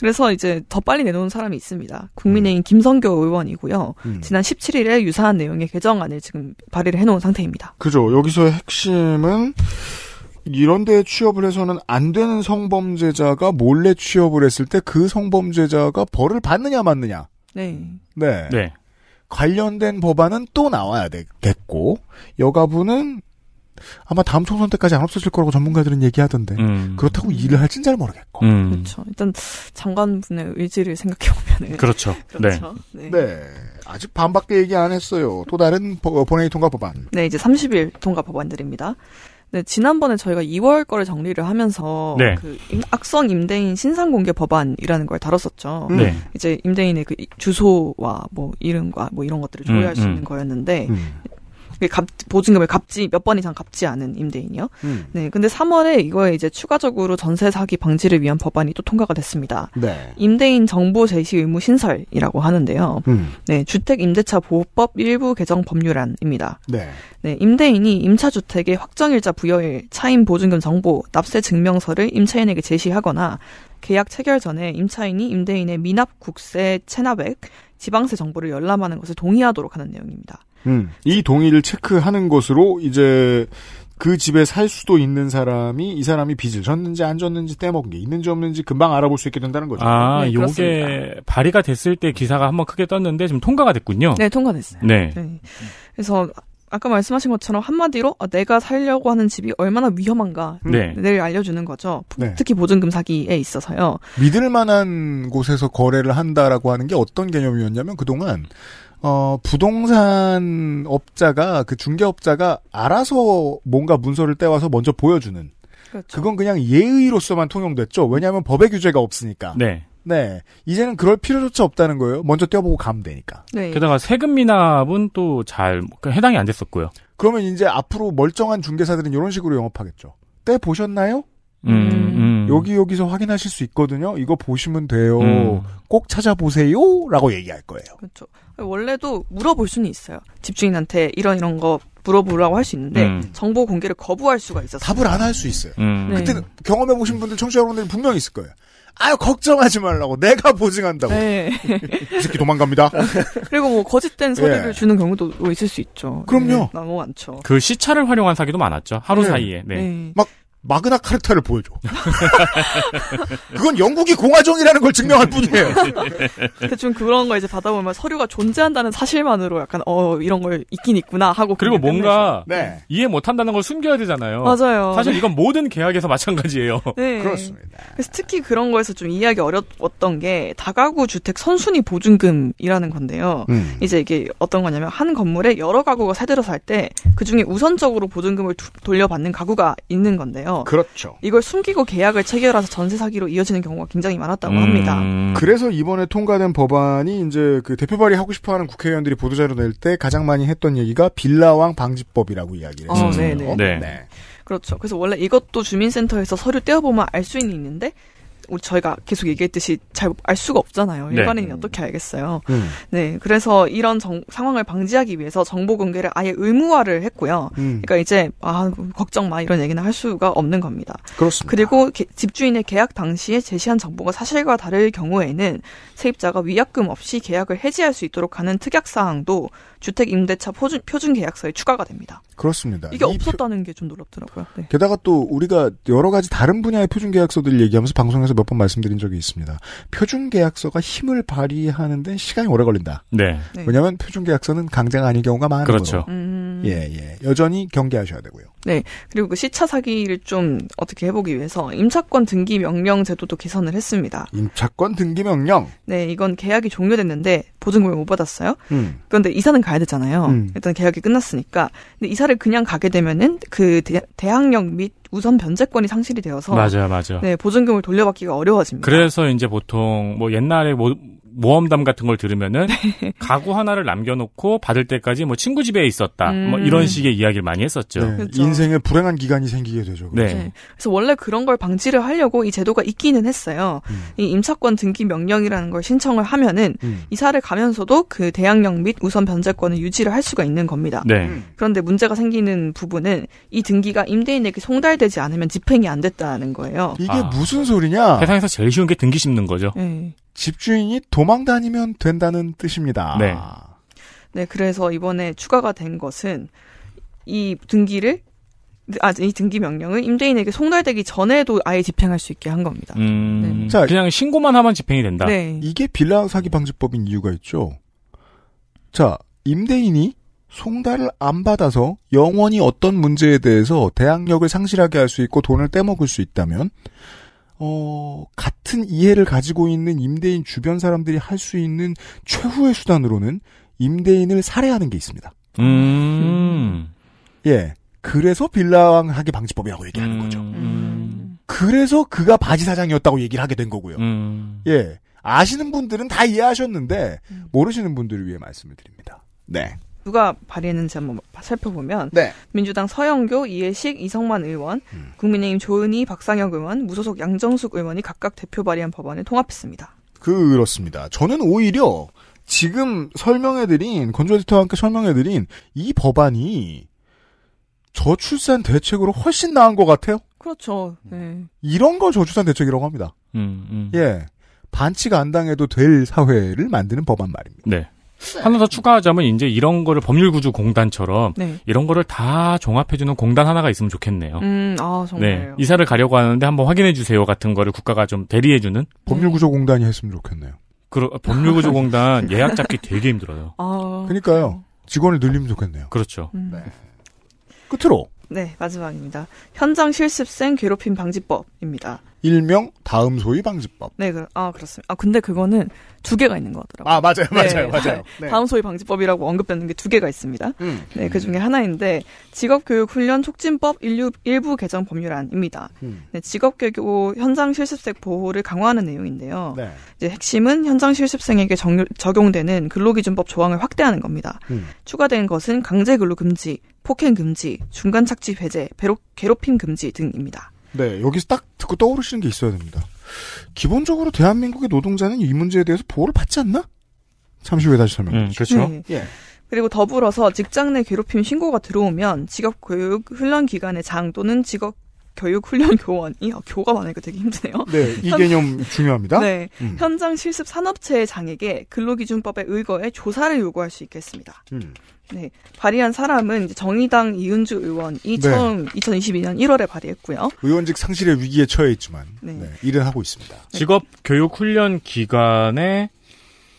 그래서 이제 더 빨리 내놓은 사람이 있습니다. 음. 국민의힘 김성교 의원이고요. 음. 지난 17일에 유사한 내용의 개정안을 지금 발의를 해놓은 상태입니다. 그죠. 여기서의 핵심은 이런 데 취업을 해서는 안 되는 성범죄자가 몰래 취업을 했을 때 그 성범죄자가 벌을 받느냐 맞느냐. 네. 네. 네. 관련된 법안은 또 나와야 되겠고 여가부는 아마 다음 총선 때까지 안 없어질 거라고 전문가들은 얘기하던데 음. 그렇다고 일을 할진 잘 모르겠고 음. 그렇죠 일단 장관분의 의지를 생각해 보면은 그렇죠, 그렇죠. 네. 그렇죠. 네. 네. 아직 반밖에 얘기 안 했어요 또 다른 본회의 통과 법안 네 이제 30일 통과 법안들입니다 네, 지난번에 저희가 2월 거를 정리를 하면서 네. 그 악성 임대인 신상 공개 법안이라는 걸 다뤘었죠. 음. 네. 이제 임대인의 그 주소와 뭐 이름과 뭐 이런 것들을 조회할 음, 수 음. 있는 거였는데 음. 값, 보증금을 갚지 몇 번 이상 갚지 않은 임대인이요. 음. 네, 근데 3월에 이거에 이제 추가적으로 전세 사기 방지를 위한 법안이 또 통과가 됐습니다. 네. 임대인 정보 제시 의무 신설이라고 하는데요. 음. 네, 주택 임대차 보호법 일부 개정 법률안입니다. 네. 네, 임대인이 임차 주택의 확정일자 부여일 차임 보증금 정보 납세 증명서를 임차인에게 제시하거나 계약 체결 전에 임차인이 임대인의 미납 국세 체납액 지방세 정보를 열람하는 것을 동의하도록 하는 내용입니다. 음, 이 동의를 체크하는 것으로 이제 그 집에 살 수도 있는 사람이 이 사람이 빚을 졌는지 안 졌는지 떼먹은 게 있는지 없는지 금방 알아볼 수 있게 된다는 거죠. 아, 네, 요게 발의가 됐을 때 기사가 한번 크게 떴는데 지금 통과가 됐군요. 네, 통과됐어요. 네. 네. 그래서 아까 말씀하신 것처럼 한마디로 어, 내가 살려고 하는 집이 얼마나 위험한가를 음. 네. 알려주는 거죠. 네. 특히 보증금 사기에 있어서요. 믿을 만한 곳에서 거래를 한다라고 하는 게 어떤 개념이었냐면 그동안 어, 부동산 업자가 그 중개업자가 알아서 뭔가 문서를 떼와서 먼저 보여주는 그렇죠. 그건 그냥 예의로서만 통용됐죠. 왜냐하면 법의 규제가 없으니까. 네. 네. 이제는 그럴 필요조차 없다는 거예요. 먼저 떼어보고 가면 되니까. 네. 게다가 세금 미납은 또잘 그러니까 해당이 안 됐었고요. 그러면 이제 앞으로 멀쩡한 중개사들은 이런 식으로 영업하겠죠. 떼 보셨나요? 음, 음. 음, 여기 여기서 확인하실 수 있거든요. 이거 보시면 돼요. 음. 꼭 찾아보세요라고 얘기할 거예요. 그렇죠. 원래도 물어볼 수는 있어요. 집주인한테 이런 이런 거 물어보라고 할 수 있는데 음. 정보 공개를 거부할 수가 있어서 답을 안 할 수 있어요. 네. 그때는 경험해 보신 분들 청취자 여러분들 분명히 있을 거예요. 아유 걱정하지 말라고 내가 보증한다고 네. 이 새끼 도망갑니다 그리고 뭐 거짓된 소리를 예. 주는 경우도 있을 수 있죠 그럼요 네, 너무 많죠 그 시차를 활용한 사기도 많았죠 하루 네. 사이에 네. 네. 막 마그나 카르타를 보여줘. 그건 영국이 공화정이라는 걸 증명할 뿐이에요. 대충 그런 거 이제 받아보면 서류가 존재한다는 사실만으로 약간 어 이런 걸 있긴 있구나 하고 그리고 뭔가 네. 이해 못한다는 걸 숨겨야 되잖아요. 맞아요. 사실 네. 이건 모든 계약에서 마찬가지예요. 네. 그렇습니다. 그래서 특히 그런 거에서 좀 이해하기 어려웠던 게 다가구 주택 선순위 보증금이라는 건데요. 음. 이제 이게 어떤 거냐면 한 건물에 여러 가구가 세대로 살 때 그 중에 우선적으로 보증금을 두, 돌려받는 가구가 있는 건데요. 거잖아요. 어, 그렇죠. 이걸 숨기고 계약을 체결해서 전세 사기로 이어지는 경우가 굉장히 많았다고 음... 합니다. 그래서 이번에 통과된 법안이 이제 그 대표 발의하고 싶어하는 국회의원들이 보도자료 낼 때 가장 많이 했던 얘기가 빌라왕 방지법이라고 이야기를 했어요. 어, 네네. 네. 네. 네. 그렇죠. 그래서 원래 이것도 주민센터에서 서류 떼어보면 알 수 있는 있는데 우리 저희가 계속 얘기했듯이 잘 알 수가 없잖아요. 네. 일반인이 네. 어떻게 알겠어요. 음. 네, 그래서 이런 정, 상황을 방지하기 위해서 정보 공개를 아예 의무화를 했고요. 음. 그러니까 이제 아 걱정 마 이런 얘기는 할 수가 없는 겁니다. 그렇습니다. 그리고 게, 집주인의 계약 당시에 제시한 정보가 사실과 다를 경우에는 세입자가 위약금 없이 계약을 해지할 수 있도록 하는 특약 사항도 주택 임대차 표준, 표준 계약서에 추가가 됩니다. 그렇습니다. 이게 없었다는 게 좀 놀랍더라고요. 네. 게다가 또 우리가 여러 가지 다른 분야의 표준 계약서들 얘기하면서 방송에서 몇 번 말씀드린 적이 있습니다. 표준 계약서가 힘을 발휘하는데 시간이 오래 걸린다. 네. 네. 왜냐하면 표준 계약서는 강제가 아닌 경우가 많은 거죠. 그렇죠. 음. 예, 예. 여전히 경계하셔야 되고요. 네. 그리고 그 시차 사기를 좀 어떻게 해보기 위해서 임차권 등기 명령 제도도 개선을 했습니다. 임차권 등기 명령? 네. 이건 계약이 종료됐는데 보증금을 못 받았어요. 음. 그런데 이사는 가야 되잖아요. 음. 일단 계약이 끝났으니까. 근데 이사를 그냥 가게 되면은 그 대, 대항력 및 우선 변제권이 상실이 되어서 맞아요, 맞아요. 네, 보증금을 돌려받기가 어려워집니다. 그래서 이제 보통 뭐 옛날에 뭐 모험담 같은 걸 들으면은 네. 가구 하나를 남겨놓고 받을 때까지 뭐 친구 집에 있었다 뭐 음. 뭐 이런 식의 이야기를 많이 했었죠. 네. 그렇죠. 인생에 불행한 기간이 생기게 되죠. 그렇죠. 네. 네. 그래서 원래 그런 걸 방지를 하려고 이 제도가 있기는 했어요. 음. 이 임차권 등기 명령이라는 걸 신청을 하면은 음. 이사를 가면서도 그 대항력 및 우선 변제권을 유지를 할 수가 있는 겁니다. 네. 음. 그런데 문제가 생기는 부분은 이 등기가 임대인에게 송달되지 않으면 집행이 안 됐다는 거예요. 이게 아. 무슨 소리냐? 세상에서 제일 쉬운 게 등기 심는 거죠. 네. 집주인이 도망 다니면 된다는 뜻입니다. 네. 네, 그래서 이번에 추가가 된 것은 이 등기를 아, 이 등기 명령은 임대인에게 송달되기 전에도 아예 집행할 수 있게 한 겁니다. 음, 네. 자, 그냥 신고만 하면 집행이 된다. 네. 이게 빌라 사기 방지법인 이유가 있죠. 자, 임대인이 송달을 안 받아서 영원히 어떤 문제에 대해서 대항력을 상실하게 할 수 있고 돈을 떼먹을 수 있다면 어, 같은 이해를 가지고 있는 임대인 주변 사람들이 할 수 있는 최후의 수단으로는 임대인을 살해하는 게 있습니다. 음. 예. 그래서 빌라왕 학의 방지법이라고 얘기하는 거죠. 음. 그래서 그가 바지 사장이었다고 얘기를 하게 된 거고요. 음. 예. 아시는 분들은 다 이해하셨는데 음. 모르시는 분들을 위해 말씀을 드립니다. 네. 누가 발의했는지 한번 살펴보면 네. 민주당 서영교, 이해식, 이성만 의원, 음. 국민의힘 조은희, 박상혁 의원, 무소속 양정숙 의원이 각각 대표 발의한 법안을 통합했습니다. 그렇습니다. 저는 오히려 지금 설명해드린 건조 에디터와 함께 설명해드린 이 법안이 저출산 대책으로 훨씬 나은 것 같아요. 그렇죠. 네. 이런 걸 저출산 대책이라고 합니다. 음, 음. 예, 반칙 안 당해도 될 사회를 만드는 법안 말입니다. 네. 네. 하나 더 추가하자면 이제 이런 거를 법률구조 공단처럼 네. 이런 거를 다 종합해주는 공단 하나가 있으면 좋겠네요. 음, 아 정말요. 네, 이사를 가려고 하는데 한번 확인해 주세요 같은 거를 국가가 좀 대리해주는 법률구조 공단이 했으면 좋겠네요. 그 법률구조 공단 예약 잡기 되게 힘들어요. 아... 그러니까요. 직원을 늘리면 좋겠네요. 그렇죠. 음. 네. 끝으로. 네 마지막입니다. 현장 실습생 괴롭힘 방지법입니다. 일명 다음 소위 방지법. 네, 그, 아 그렇습니다. 아 근데 그거는 두 개가 있는 것 같더라고요. 아 맞아요, 맞아요, 네, 맞아요. 네. 다음 소위 방지법이라고 언급되는 게 두 개가 있습니다. 음. 네, 그 중에 하나인데 직업교육훈련 촉진법 일류, 일부 개정 법률안입니다. 음. 네, 직업교육 현장 실습생 보호를 강화하는 내용인데요. 네. 이제 핵심은 현장 실습생에게 정, 적용되는 근로기준법 조항을 확대하는 겁니다. 음. 추가된 것은 강제 근로 금지, 폭행 금지, 중간 착취 배제, 괴롭힘 금지 등입니다. 네, 여기서 딱 듣고 떠오르시는 게 있어야 됩니다. 기본적으로 대한민국의 노동자는 이 문제에 대해서 보호를 받지 않나? 잠시 후에 다시 설명 음, 그렇죠. 음. 예. 그리고 더불어서 직장 내 괴롭힘 신고가 들어오면 직업 교육 훈련 기간의 장 또는 직업 교육훈련 교원이 어, 교가 많으니까 되게 힘드네요. 네, 이 개념 중요합니다. 네, 음. 현장 실습 산업체의 장에게 근로기준법의의거에 조사를 요구할 수 있겠습니다. 음. 네, 발의한 사람은 정의당 이은주 의원이 네. 처음 2022년 1월에 발의했고요. 의원직 상실의 위기에 처해 있지만 네. 네, 일은 하고 있습니다. 직업 교육 훈련 기간의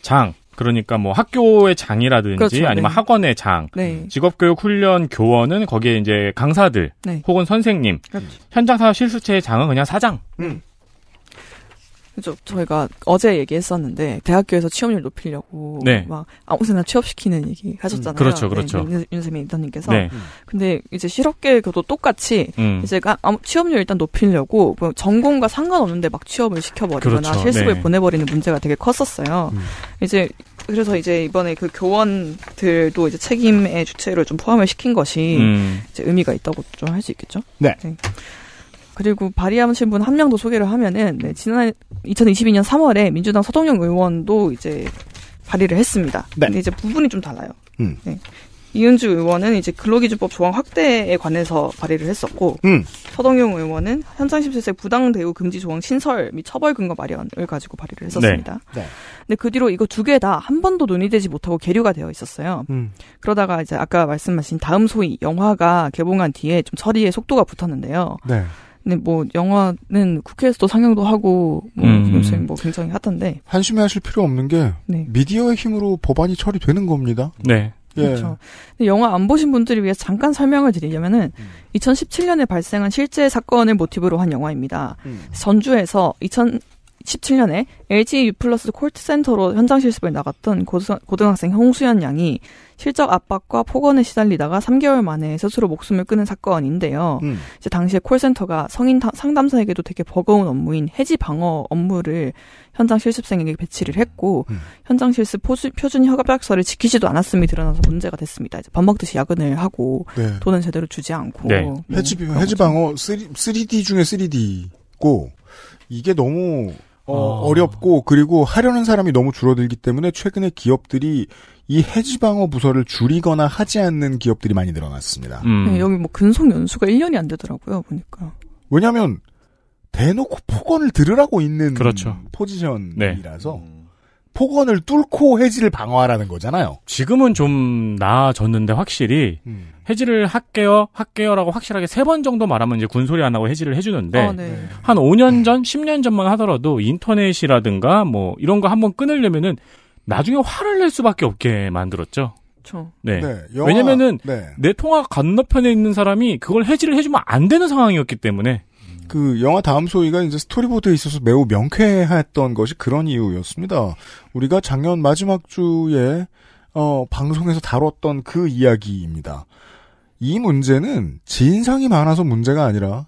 장 그러니까 뭐 학교의 장이라든지 그렇죠, 네. 아니면 네. 학원의 장, 네. 직업교육 훈련 교원은 거기에 이제 강사들 네. 혹은 선생님, 그렇죠. 현장사 실수체의 장은 그냥 사장. 음. 그죠. 저희가 어제 얘기했었는데 대학교에서 취업률 높이려고 네. 막 아무새나 취업시키는 얘기 하셨잖아요. 음, 그렇죠, 그렇죠. 네, 그렇죠. 윤쌤이 인턴님께서. 네. 근데 이제 실업계에도 똑같이 음. 이제 아 취업률 일단 높이려고 뭐 전공과 상관없는데 막 취업을 시켜버리거나 그렇죠. 네. 실습을 네. 보내버리는 문제가 되게 컸었어요. 음. 이제 그래서 이제 이번에 그 교원들도 이제 책임의 주체를 좀 포함을 시킨 것이 음. 이제 의미가 있다고 좀 할 수 있겠죠. 네. 네. 그리고 발의하신 분 한 명도 소개를 하면은 네, 지난 2022년 3월에 민주당 서동영 의원도 이제 발의를 했습니다. 네. 근데 이제 부분이 좀 달라요. 음. 네. 이은주 의원은 이제 근로기준법 조항 확대에 관해서 발의를 했었고 음. 서동용 의원은 현장심실세 부당대우 금지 조항 신설 및 처벌 근거 마련을 가지고 발의를 했었습니다. 네. 네. 근데 그 뒤로 이거 두 개 다 한 번도 논의되지 못하고 계류가 되어 있었어요. 음. 그러다가 이제 아까 말씀하신 다음 소위 영화가 개봉한 뒤에 좀 처리의 속도가 붙었는데요. 네. 네, 뭐 영화는 국회에서도 상영도 하고 뭐 음. 뭐 굉장히 핫한데 한심해하실 필요 없는 게 네. 미디어의 힘으로 법안이 처리되는 겁니다. 네. 예. 그렇죠. 영화 안 보신 분들을 위해 서 잠깐 설명을 드리려면은 음. 2017년에 발생한 실제 사건을 모티브로 한 영화입니다. 음. 전주에서 2017년에 LG U 플러스 콜센터로 현장 실습을 나갔던 고등학생 홍수연 양이 실적 압박과 폭언에 시달리다가 3개월 만에 스스로 목숨을 끊은 사건인데요. 음. 이제 당시에 콜센터가 성인 상담사에게도 되게 버거운 업무인 해지 방어 업무를 현장 실습생에게 배치를 했고 음. 현장 실습 포수, 표준 협약서를 지키지도 않았음이 드러나서 문제가 됐습니다. 이제 밥 먹듯이 야근을 하고 네. 돈은 제대로 주지 않고 네. 해지, 음, 해지 방어 3, d 중에 3D고 이게 너무 어, 아. 어. 렵고 그리고 하려는 사람이 너무 줄어들기 때문에 최근에 기업들이 이 해지 방어 부서를 줄이거나 하지 않는 기업들이 많이 늘어났습니다. 음. 네, 여기 뭐 근속 연수가 1년이 안 되더라고요 보니까. 왜냐하면 대놓고 폭언을 들으라고 있는 그렇죠. 포지션이라서. 네. 폭언을 뚫고 해지를 방어하라는 거잖아요. 지금은 좀 나아졌는데 확실히 음. 해지를 할게요, 할게요라고 확실하게 세 번 정도 말하면 이제 군소리 안 하고 해지를 해주는데 아, 네. 한 5년 전, 10년 전만 하더라도 인터넷이라든가 뭐 이런 거 한번 끊으려면은 나중에 화를 낼 수밖에 없게 만들었죠. 죠 네. 네 영화, 왜냐면은 네. 내 통화 건너편에 있는 사람이 그걸 해지를 해주면 안 되는 상황이었기 때문에 그 영화 다음 소위가 이제 스토리보드에 있어서 매우 명쾌했던 것이 그런 이유였습니다. 우리가 작년 마지막 주에 어, 방송에서 다뤘던 그 이야기입니다. 이 문제는 진상이 많아서 문제가 아니라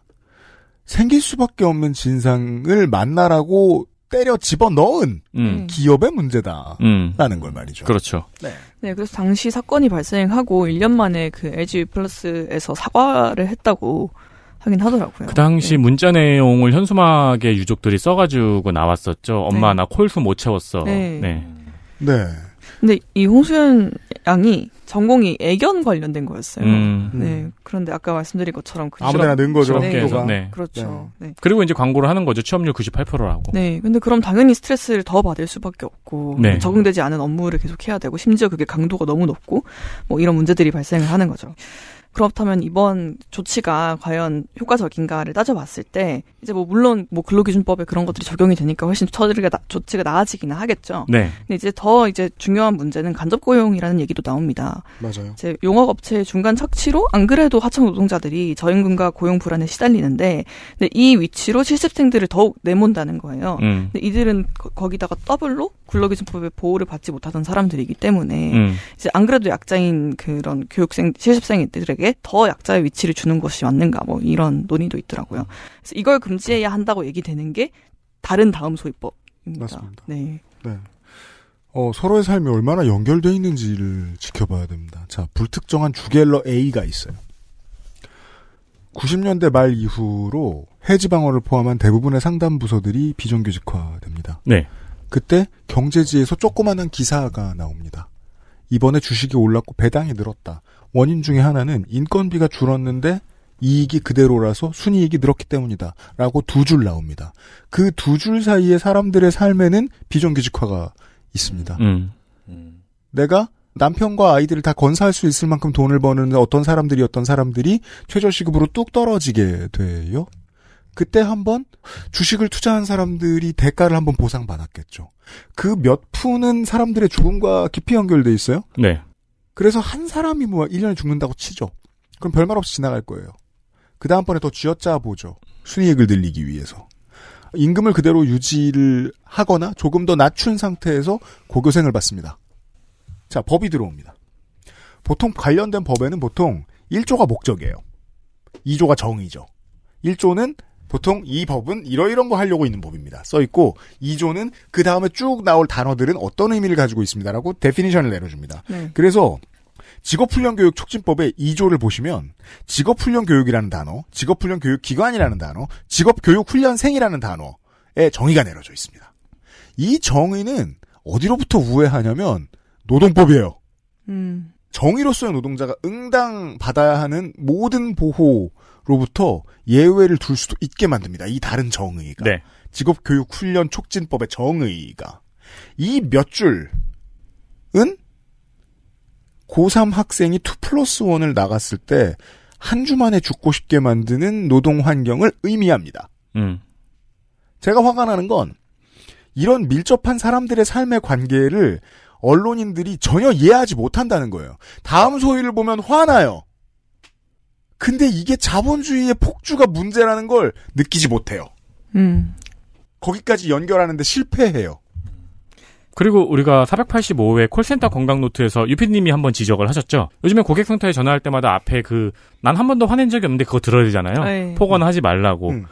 생길 수밖에 없는 진상을 만나라고 때려 집어 넣은 음. 기업의 문제다라는 음. 걸 말이죠. 그렇죠. 네. 네, 그래서 당시 사건이 발생하고 1년 만에 그 LG 플러스에서 사과를 했다고 하긴 하더라고요. 그 당시 네. 문자 내용을 현수막의 유족들이 써가지고 나왔었죠. 엄마 네. 나 콜수 못 채웠어. 네. 네. 네. 근데 이 홍수연 양이 전공이 애견 관련된 거였어요. 음. 네. 그런데 아까 말씀드린 것처럼 그 아무데나 는 거죠. 네. 네. 네. 그렇죠. 네. 네. 그리고 이제 광고를 하는 거죠. 취업률 98%라고. 네. 근데 그럼 당연히 스트레스를 더 받을 수밖에 없고 네. 적응되지 않은 업무를 계속 해야 되고 심지어 그게 강도가 너무 높고 뭐 이런 문제들이 발생을 하는 거죠. 그렇다면 이번 조치가 과연 효과적인가를 따져봤을 때 이제 뭐 물론 뭐 근로기준법에 그런 것들이 적용이 되니까 훨씬 처리가 나, 조치가 나아지기는 하겠죠. 네. 근데 이제 더 이제 중요한 문제는 간접 고용이라는 얘기도 나옵니다. 맞아요. 이제 용역 업체의 중간 착취로 안 그래도 하청 노동자들이 저임금과 고용 불안에 시달리는데 근데 이 위치로 실습생들을 더욱 내몬다는 거예요. 음. 근데 이들은 거, 기다가 더블로 근로기준법의 보호를 받지 못하던 사람들이기 때문에 음. 이제 안 그래도 약자인 그런 교육생 실습생들에게 더 약자의 위치를 주는 것이 맞는가 뭐 이런 논의도 있더라고요. 음. 그래서 이걸 금 금지해야 한다고 얘기되는 게 다른 다음 소위법입니다 맞습니다. 네. 네. 어, 서로의 삶이 얼마나 연결되어 있는지를 지켜봐야 됩니다. 자, 불특정한 주갤러 A가 있어요. 90년대 말 이후로 해지방어를 포함한 대부분의 상담 부서들이 비정규직화됩니다. 네. 그때 경제지에서 조그마한 기사가 나옵니다. 이번에 주식이 올랐고 배당이 늘었다. 원인 중에 하나는 인건비가 줄었는데 이익이 그대로라서 순이익이 늘었기 때문이다. 라고 두 줄 나옵니다. 그 두 줄 사이에 사람들의 삶에는 비정규직화가 있습니다. 음. 내가 남편과 아이들을 다 건사할 수 있을 만큼 돈을 버는 어떤 사람들이 어떤 사람들이 최저시급으로 뚝 떨어지게 돼요. 그때 한번 주식을 투자한 사람들이 대가를 한번 보상받았겠죠. 그 몇 푼은 사람들의 죽음과 깊이 연결돼 있어요. 네. 그래서 한 사람이 뭐 1년에 죽는다고 치죠. 그럼 별말 없이 지나갈 거예요. 그 다음번에 더 쥐어짜 보죠. 순이익을 늘리기 위해서. 임금을 그대로 유지를 하거나 조금 더 낮춘 상태에서 고교생을 받습니다. 자, 법이 들어옵니다. 보통 관련된 법에는 보통 1조가 목적이에요. 2조가 정의죠. 1조는 보통 이 법은 이러이런 거 하려고 있는 법입니다. 써 있고 2조는 그 다음에 쭉 나올 단어들은 어떤 의미를 가지고 있습니다라고 데피니션을 내려줍니다. 네. 그래서 직업훈련교육 촉진법의 2조를 보시면 직업훈련교육이라는 단어, 직업훈련교육기관이라는 단어, 직업교육훈련생이라는 단어의 정의가 내려져 있습니다. 이 정의는 어디로부터 우회하냐면 노동법이에요. 음. 정의로서의 노동자가 응당 받아야 하는 모든 보호로부터 예외를 둘 수도 있게 만듭니다. 이 다른 정의가 네. 직업교육훈련 촉진법의 정의가 이 몇 줄은 고3 학생이 투 플러스 원을 나갔을 때 한 주만에 죽고 싶게 만드는 노동 환경을 의미합니다. 음. 제가 화가 나는 건 이런 밀접한 사람들의 삶의 관계를 언론인들이 전혀 이해하지 못한다는 거예요. 다음 소위를 보면 화나요. 근데 이게 자본주의의 폭주가 문제라는 걸 느끼지 못해요. 음. 거기까지 연결하는데 실패해요. 그리고 우리가 485회 콜센터 건강노트에서 유피님이 한번 지적을 하셨죠. 요즘에 고객 센터에 전화할 때마다 앞에 그 난 한 번도 화낸 적이 없는데 그거 들어야 되잖아요. 에이. 네. 폭언하지 말라고. 음.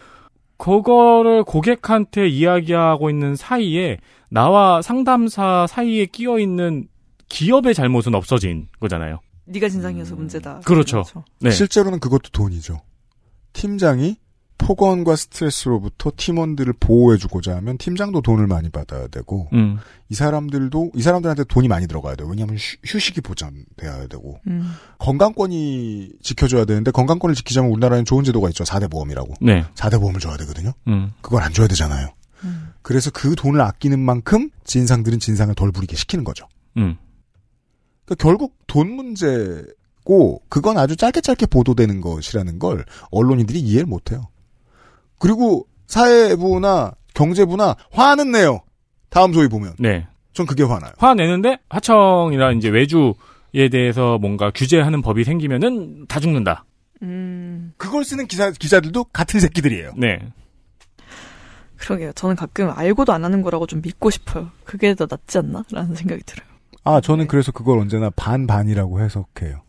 그거를 고객한테 이야기하고 있는 사이에 나와 상담사 사이에 끼어 있는 기업의 잘못은 없어진 거잖아요. 네가 진상이어서 음. 문제다. 그렇죠. 그렇죠. 네. 실제로는 그것도 돈이죠. 팀장이 폭언과 스트레스로부터 팀원들을 보호해주고자 하면 팀장도 돈을 많이 받아야 되고 음. 이 사람들도 이 사람들한테 돈이 많이 들어가야 돼요. 왜냐하면 휴, 식이 보장돼야 되고 음. 건강권이 지켜줘야 되는데 건강권을 지키자면 우리나라는 좋은 제도가 있죠. 4대 보험이라고. 네. 4대 보험을 줘야 되거든요. 음. 그걸 안 줘야 되잖아요. 음. 그래서 그 돈을 아끼는 만큼 진상들은 진상을 덜 부리게 시키는 거죠. 음. 그러니까 결국 돈 문제 고 그건 아주 짧게 짧게 보도되는 것이라는 걸 언론인들이 이해를 못해요. 그리고 사회부나 경제부나 화는 내요. 다음 소위 보면. 네. 전 그게 화나요. 화내는데 하청이나 이제 외주에 대해서 뭔가 규제하는 법이 생기면은 다 죽는다. 음. 그걸 쓰는 기사 기자들도 같은 새끼들이에요. 네. 그러게요. 저는 가끔 알고도 안 하는 거라고 좀 믿고 싶어요. 그게 더 낫지 않나? 라는 생각이 들어요. 아, 저는 네. 그래서 그걸 언제나 반반이라고 해석해요.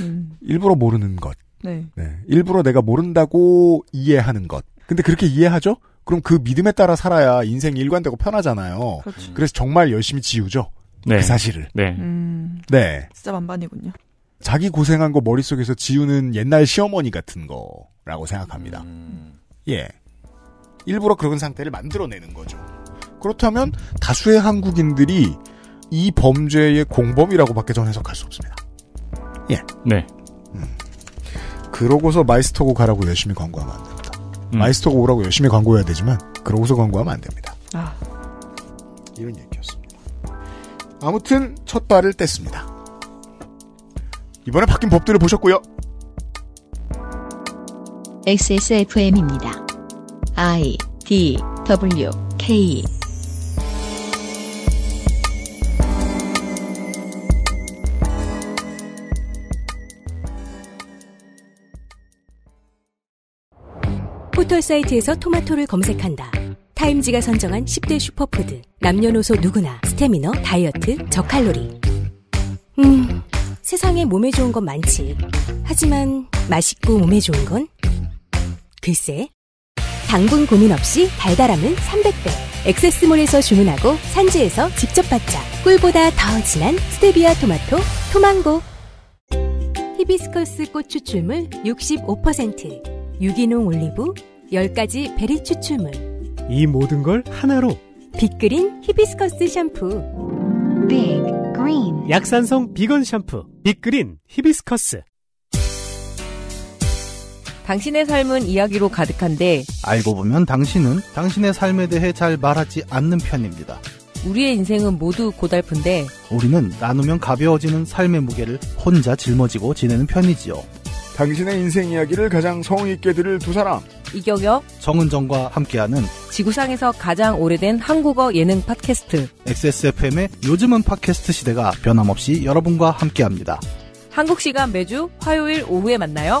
음. 일부러 모르는 것. 네. 네. 일부러 내가 모른다고 이해하는 것. 근데 그렇게 이해하죠? 그럼 그 믿음에 따라 살아야 인생이 일관되고 편하잖아요. 그렇죠. 그래서 정말 열심히 지우죠. 네. 그 사실을. 네. 음, 네. 진짜 만반이군요. 자기 고생한 거 머릿속에서 지우는 옛날 시어머니 같은 거라고 생각합니다. 음. 예. 일부러 그런 상태를 만들어내는 거죠. 그렇다면 다수의 한국인들이 이 범죄의 공범이라고 밖에 전 해석할 수 없습니다. 예. 네. 음. 그러고서 마이스터고 가라고 열심히 광고하면 안 돼요. 음. 마이스터가 오라고 열심히 광고해야 되지만 그러고서 광고하면 안 됩니다. 아. 이런 얘기였습니다. 아무튼 첫 발을 뗐습니다. 이번에 바뀐 법들을 보셨고요. XSFM입니다. I D W K 포털 사이트에서 토마토를 검색한다. 타임지가 선정한 10대 슈퍼푸드. 남녀노소 누구나 스테미너 다이어트, 저칼로리. 음, 세상에 몸에 좋은 건 많지. 하지만 맛있고 몸에 좋은 건? 글쎄. 당분 고민 없이 달달함은 300배. 액세스몰에서 주문하고 산지에서 직접 받자. 꿀보다 더 진한 스테비아 토마토 토망고. 히비스커스 꽃 추출물 65%. 유기농 올리브 10가지 베리 추출물. 이 모든 걸 하나로. 빅그린 히비스커스 샴푸. 빅 그린. 약산성 비건 샴푸. 빅그린 히비스커스. 당신의 삶은 이야기로 가득한데 알고 보면 당신은 당신의 삶에 대해 잘 말하지 않는 편입니다. 우리의 인생은 모두 고달픈데 우리는 나누면 가벼워지는 삶의 무게를 혼자 짊어지고 지내는 편이지요. 당신의 인생 이야기를 가장 성의있게 들을 두 사람. 이경혁, 정은정과 함께하는 지구상에서 가장 오래된 한국어 예능 팟캐스트. XSFM의 요즘은 팟캐스트 시대가 변함없이 여러분과 함께합니다. 한국 시간 매주 화요일 오후에 만나요.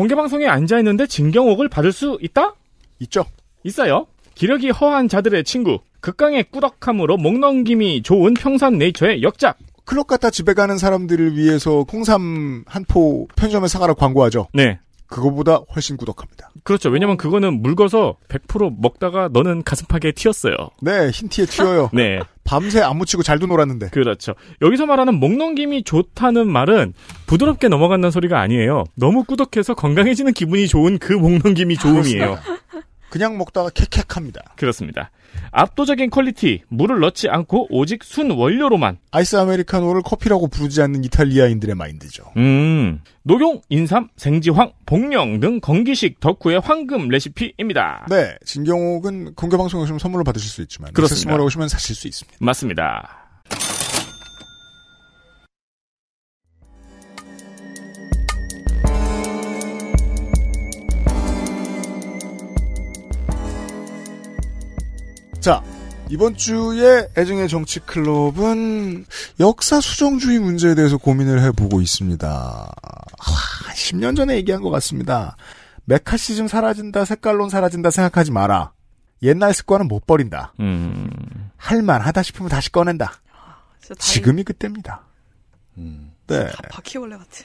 공개 방송에 앉아 있는데 진경옥을 받을 수 있다? 있죠. 있어요. 기력이 허한 자들의 친구. 극강의 꾸덕함으로 목넘김이 좋은 평산 네이처의 역작. 클럽 갔다 집에 가는 사람들을 위해서 홍삼 한 포 편의점에 사가라 광고하죠. 네. 그거보다 훨씬 꾸덕합니다. 그렇죠. 왜냐면 그거는 묽어서 100% 먹다가 너는 가슴팍에 튀었어요. 네, 흰 티에 튀어요. 네. 밤새 안 묻히고 잘도 놀았는데. 그렇죠. 여기서 말하는 목넘김이 좋다는 말은 부드럽게 넘어간다는 소리가 아니에요. 너무 꾸덕해서 건강해지는 기분이 좋은 그 목넘김이 좋음이에요. 그냥 먹다가 캑캑합니다. 그렇습니다. 압도적인 퀄리티, 물을 넣지 않고 오직 순 원료로만 아이스 아메리카노를 커피라고 부르지 않는 이탈리아인들의 마인드죠. 음, 녹용, 인삼, 생지황, 복령 등 건기식 덕후의 황금 레시피입니다. 네, 진경옥은 공개 방송에 오시면 선물로 받으실 수 있지만 그렇습니다. 스몰에 오시면 사실 수 있습니다. 맞습니다. 자, 이번 주에 애정의 정치 클럽은 역사 수정주의 문제에 대해서 고민을 해보고 있습니다. 아, 10년 전에 얘기한 것 같습니다. 메카시즘 사라진다, 색깔론 사라진다 생각하지 마라. 옛날 습관은 못 버린다. 음. 할만 하다 싶으면 다시 꺼낸다. 아, 다행... 지금이 그때입니다. 음. 네. 바퀴벌레 같아.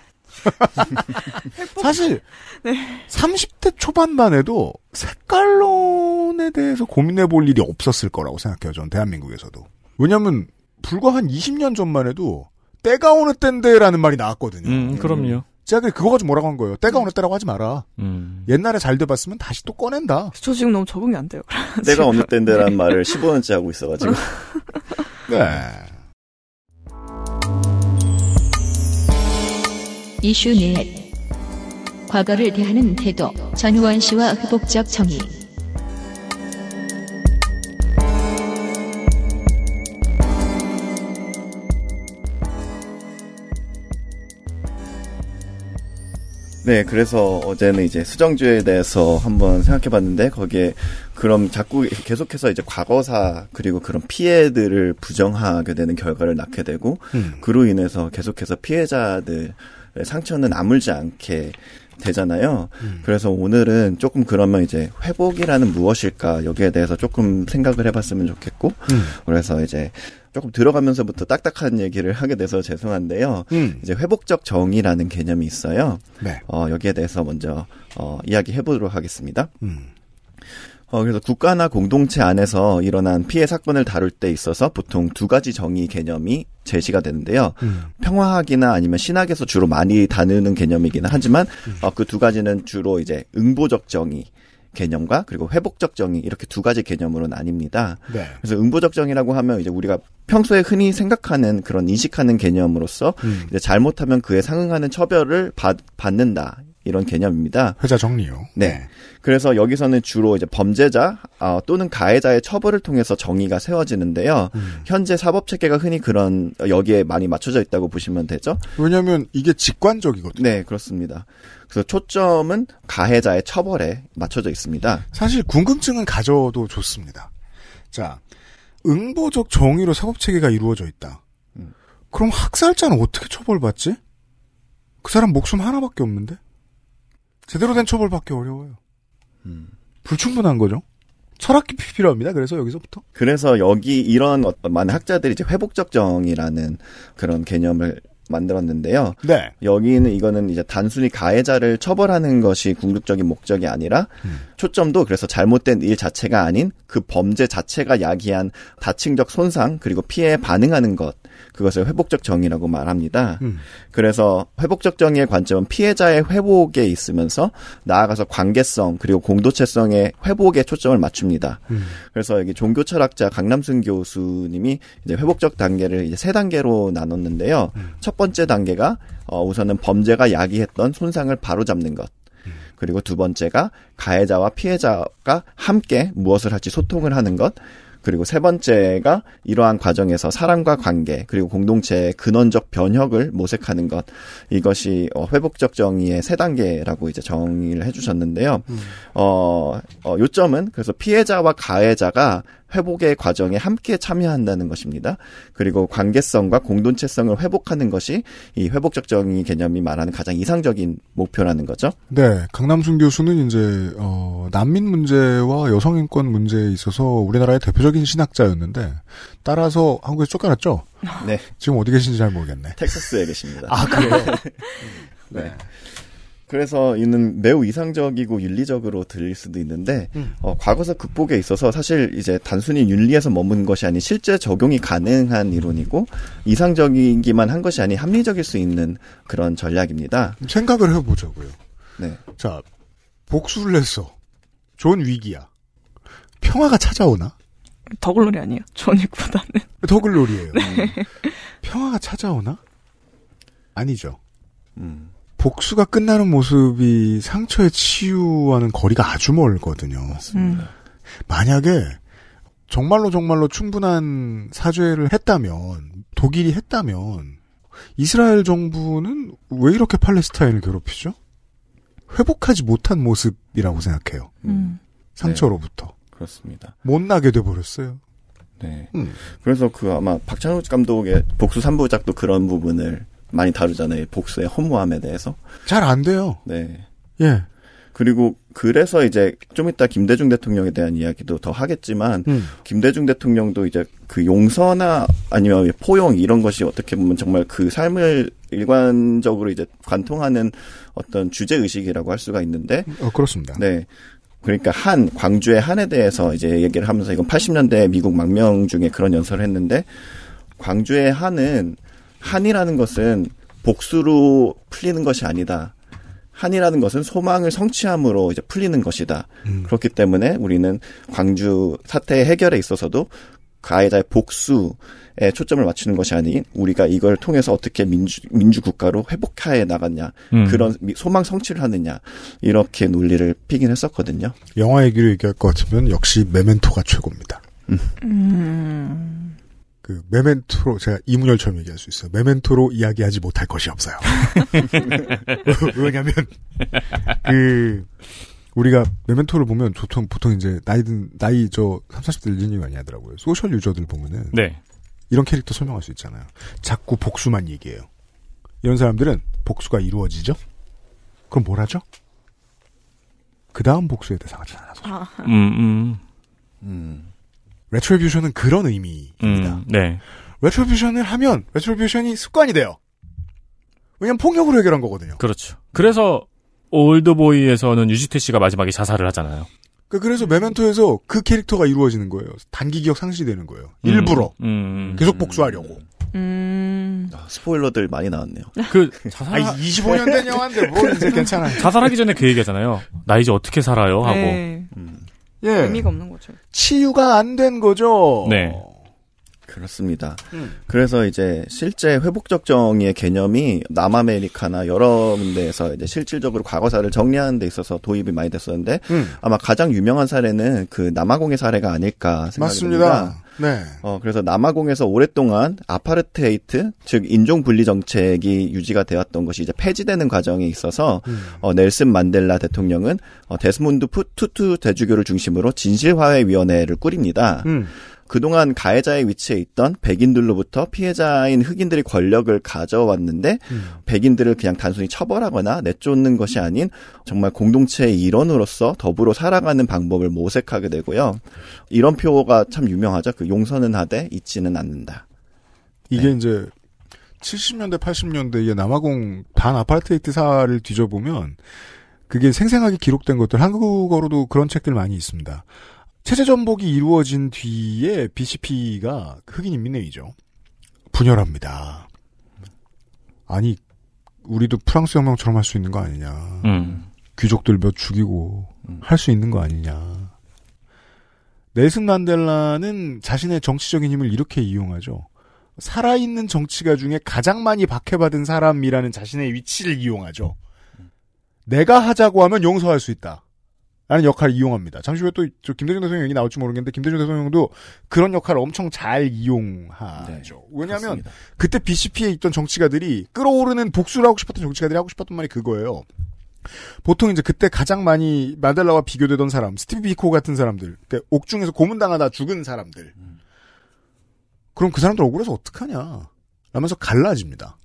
사실 네. 30대 초반만 해도 색깔론에 대해서 고민해 볼 일이 없었을 거라고 생각해요. 전 대한민국에서도. 왜냐하면 불과 한 20년 전만 해도 때가 어느 때인데라는 말이 나왔거든요. 음, 그럼요. 제가 그거 가지고 뭐라고 한 거예요. 때가 음. 어느 때라고 하지 마라. 음. 옛날에 잘 돼봤으면 다시 또 꺼낸다. 저 지금 너무 적응이 안 돼요. 때가 어느 때인데라는 말을 15년째 하고 있어가지고. 네. 이슈넷 과거를 대하는 태도 전우원 씨와 회복적 정의 네, 그래서 어제는 이제 수정주에 대해서 한번 생각해 봤는데 거기에 그럼 자꾸 계속해서 이제 과거사 그리고 그런 피해들을 부정하게 되는 결과를 낳게 되고 음. 그로 인해서 계속해서 피해자들 상처는 아물지 않게 되잖아요. 음. 그래서 오늘은 조금 그러면 이제 회복이라는 무엇일까 여기에 대해서 조금 생각을 해봤으면 좋겠고, 음. 그래서 이제 조금 들어가면서부터 딱딱한 얘기를 하게 돼서 죄송한데요. 음. 이제 회복적 정의라는 개념이 있어요. 네. 어, 여기에 대해서 먼저 어, 이야기해보도록 하겠습니다. 음. 어, 그래서 국가나 공동체 안에서 일어난 피해 사건을 다룰 때 있어서 보통 두 가지 정의 개념이 제시가 되는데요. 음. 평화학이나 아니면 신학에서 주로 많이 다루는 개념이기는 하지만 음. 어, 그 두 가지는 주로 이제 응보적 정의 개념과 그리고 회복적 정의 이렇게 두 가지 개념으로 나뉩니다. 네. 그래서 응보적 정의라고 하면 이제 우리가 평소에 흔히 생각하는 그런 인식하는 개념으로서 음. 이제 잘못하면 그에 상응하는 처벌을 받, 받는다 이런 개념입니다. 회자 정리요. 네. 네. 그래서 여기서는 주로 이제 범죄자 어, 또는 가해자의 처벌을 통해서 정의가 세워지는데요. 음. 현재 사법 체계가 흔히 그런 여기에 많이 맞춰져 있다고 보시면 되죠. 왜냐하면 이게 직관적이거든요. 네, 그렇습니다. 그래서 초점은 가해자의 처벌에 맞춰져 있습니다. 사실 궁금증은 가져도 좋습니다. 자, 응보적 정의로 사법 체계가 이루어져 있다. 음. 그럼 학살자는 어떻게 처벌받지? 그 사람 목숨 하나밖에 없는데? 제대로 된 처벌 받기 어려워요. 음. 불충분한 거죠. 철학 깊이 필요합니다. 그래서 여기서부터. 그래서 여기 이런 어떤 많은 학자들이 이제 회복적정이라는 그런 개념을 만들었는데요. 네. 여기는 이거는 이제 단순히 가해자를 처벌하는 것이 궁극적인 목적이 아니라 음. 초점도 그래서 잘못된 일 자체가 아닌 그 범죄 자체가 야기한 다층적 손상 그리고 피해에 반응하는 것 그것을 회복적 정의라고 말합니다. 음. 그래서 회복적 정의의 관점은 피해자의 회복에 있으면서 나아가서 관계성 그리고 공도체성의 회복에 초점을 맞춥니다. 음. 그래서 여기 종교 철학자 강남승 교수님이 이제 회복적 단계를 이제 세 단계로 나눴는데요. 음. 첫 번째 단계가 어, 우선은 범죄가 야기했던 손상을 바로잡는 것. 음. 그리고 두 번째가 가해자와 피해자가 함께 무엇을 할지 소통을 하는 것. 그리고 세 번째가 이러한 과정에서 사람과 관계 그리고 공동체의 근원적 변혁을 모색하는 것 이것이 어, 회복적 정의의 세 단계라고 이제 정의를 해주셨는데요. 음. 어, 어 요점은 그래서 피해자와 가해자가 회복의 과정에 함께 참여한다는 것입니다. 그리고 관계성과 공동체성을 회복하는 것이 이 회복적 정의 개념이 말하는 가장 이상적인 목표라는 거죠. 네, 강남순 교수는 이제 어, 난민 문제와 여성 인권 문제에 있어서 우리나라의 대표적인 신학자였는데 따라서 한국에 쫓겨났죠. 네. 지금 어디 계신지 잘 모르겠네. 텍사스에 계십니다. 아 그래요. 네. 네. 그래서 이는 매우 이상적이고 윤리적으로 들릴 수도 있는데 음. 어, 과거사 극복에 있어서 사실 이제 단순히 윤리에서 머문 것이 아닌 실제 적용이 가능한 이론이고 이상적이기만 한 것이 아닌 합리적일 수 있는 그런 전략입니다. 생각을 해보자고요. 네. 자 복수를 했어. 존 위기야. 평화가 찾아오나? 더글놀이 아니에요. 존윅보다는 더글놀이예요 네. 평화가 찾아오나? 아니죠. 음. 복수가 끝나는 모습이 상처의 치유와는 거리가 아주 멀거든요. 음. 만약에 정말로 정말로 충분한 사죄를 했다면 독일이 했다면 이스라엘 정부는 왜 이렇게 팔레스타인을 괴롭히죠? 회복하지 못한 모습이라고 생각해요. 음. 음. 상처로부터. 네, 그렇습니다. 못 나게 돼 버렸어요. 네. 음. 그래서 그 아마 박찬욱 감독의 복수 삼부작도 그런 부분을 많이 다루잖아요. 복수의 허무함에 대해서. 잘 안 돼요. 네. 예. 그리고 그래서 이제 좀 이따 김대중 대통령에 대한 이야기도 더 하겠지만 음. 김대중 대통령도 이제 그 용서나 아니면 포용 이런 것이 어떻게 보면 정말 그 삶을 일관적으로 이제 관통하는 어떤 주제 의식이라고 할 수가 있는데 어 그렇습니다. 네. 그러니까 한 광주의 한에 대해서 이제 얘기를 하면서 이건 80년대 미국 망명 중에 그런 연설을 했는데 광주의 한은 한이라는 것은 복수로 풀리는 것이 아니다. 한이라는 것은 소망을 성취함으로 이제 풀리는 것이다. 음. 그렇기 때문에 우리는 광주 사태 해결에 있어서도 가해자의 복수에 초점을 맞추는 것이 아닌 우리가 이걸 통해서 어떻게 민주 민주 국가로 회복해 나갔냐 음. 그런 소망 성취를 하느냐 이렇게 논리를 피긴 했었거든요. 영화 얘기를 얘기할 것 같으면 역시 메멘토가 최고입니다. 음. 음. 그 메멘토로 제가 이문열처럼 얘기할 수 있어요. 메멘토로 이야기하지 못할 것이 없어요. 왜냐하면 그 우리가 메멘토를 보면 보통 보통 이제 나이든 나이 저 30, 40대 일진 많이 하더라고요. 소셜 유저들 보면은 네. 이런 캐릭터 설명할 수 있잖아요. 자꾸 복수만 얘기해요. 이런 사람들은 복수가 이루어지죠. 그럼 뭘 하죠? 그 다음 복수의 대상을 찾아서. 아. 음, 음. 음. 레트로뷰션은 그런 의미입니다. 음, 네. 레트로뷰션을 하면 레트로뷰션이 습관이 돼요. 왜냐면 폭력으로 해결한 거거든요. 그렇죠. 그래서 올드보이에서는 유지태 씨가 마지막에 자살을 하잖아요. 그, 그래서 메멘토에서 그 캐릭터가 이루어지는 거예요. 단기 기억 상실되는 거예요. 음, 일부러 음, 음, 음, 계속 복수하려고. 음. 아, 스포일러들 많이 나왔네요. 그 자살 아, 25년 된 영화인데 뭐 이제 괜찮아요. 자살하기 전에 그 얘기하잖아요. 나 이제 어떻게 살아요 하고. 네. 음. 예. 의미가 없는 거죠. 치유가 안 된 거죠. 네. 그렇습니다. 음. 그래서 이제 실제 회복적 정의의 개념이 남아메리카나 여러 군데에서 이제 실질적으로 과거사를 정리하는 데 있어서 도입이 많이 됐었는데 음. 아마 가장 유명한 사례는 그 남아공의 사례가 아닐까 생각이 맞습니다. 듭니다. 네. 어, 그래서 남아공에서 오랫동안 아파르테이트, 즉 인종 분리 정책이 유지가 되었던 것이 이제 폐지되는 과정에 있어서 음. 어, 넬슨 만델라 대통령은 어, 데스몬드 푸투투 대주교를 중심으로 진실화해 위원회를 꾸립니다. 음. 그동안 가해자의 위치에 있던 백인들로부터 피해자인 흑인들이 권력을 가져왔는데 음. 백인들을 그냥 단순히 처벌하거나 내쫓는 것이 아닌 정말 공동체의 일원으로서 더불어 살아가는 방법을 모색하게 되고요. 이런 표어가 참 유명하죠. 그 용서는 하되 잊지는 않는다. 이게 네. 이제 70년대 80년대에 남아공 단 아파트헤이트사를 뒤져보면 그게 생생하게 기록된 것들 한국어로도 그런 책들 많이 있습니다. 체제 전복이 이루어진 뒤에 BCP가 그 흑인 인민회의죠. 분열합니다. 아니 우리도 프랑스 혁명처럼 할 수 있는 거 아니냐. 음. 귀족들 몇 죽이고 음. 할수 있는 거 아니냐. 넬슨 만델라는 자신의 정치적인 힘을 이렇게 이용하죠. 살아있는 정치가 중에 가장 많이 박해받은 사람이라는 자신의 위치를 이용하죠. 내가 하자고 하면 용서할 수 있다. 라는 역할을 이용합니다. 잠시 후에 또 김대중 대통령 얘기 나올지 모르겠는데 김대중 대통령도 그런 역할을 엄청 잘 이용하죠. 네, 왜냐하면 그 그때 BCP에 있던 정치가들이 끌어오르는 복수를 하고 싶었던 정치가들이 하고 싶었던 말이 그거예요. 보통 이제 그때 가장 많이 마델라와 비교되던 사람, 스티브 비코 같은 사람들, 그러니까 옥중에서 고문당하다 죽은 사람들. 음. 그럼 그 사람들 억울해서 어떡하냐? 라면서 갈라집니다.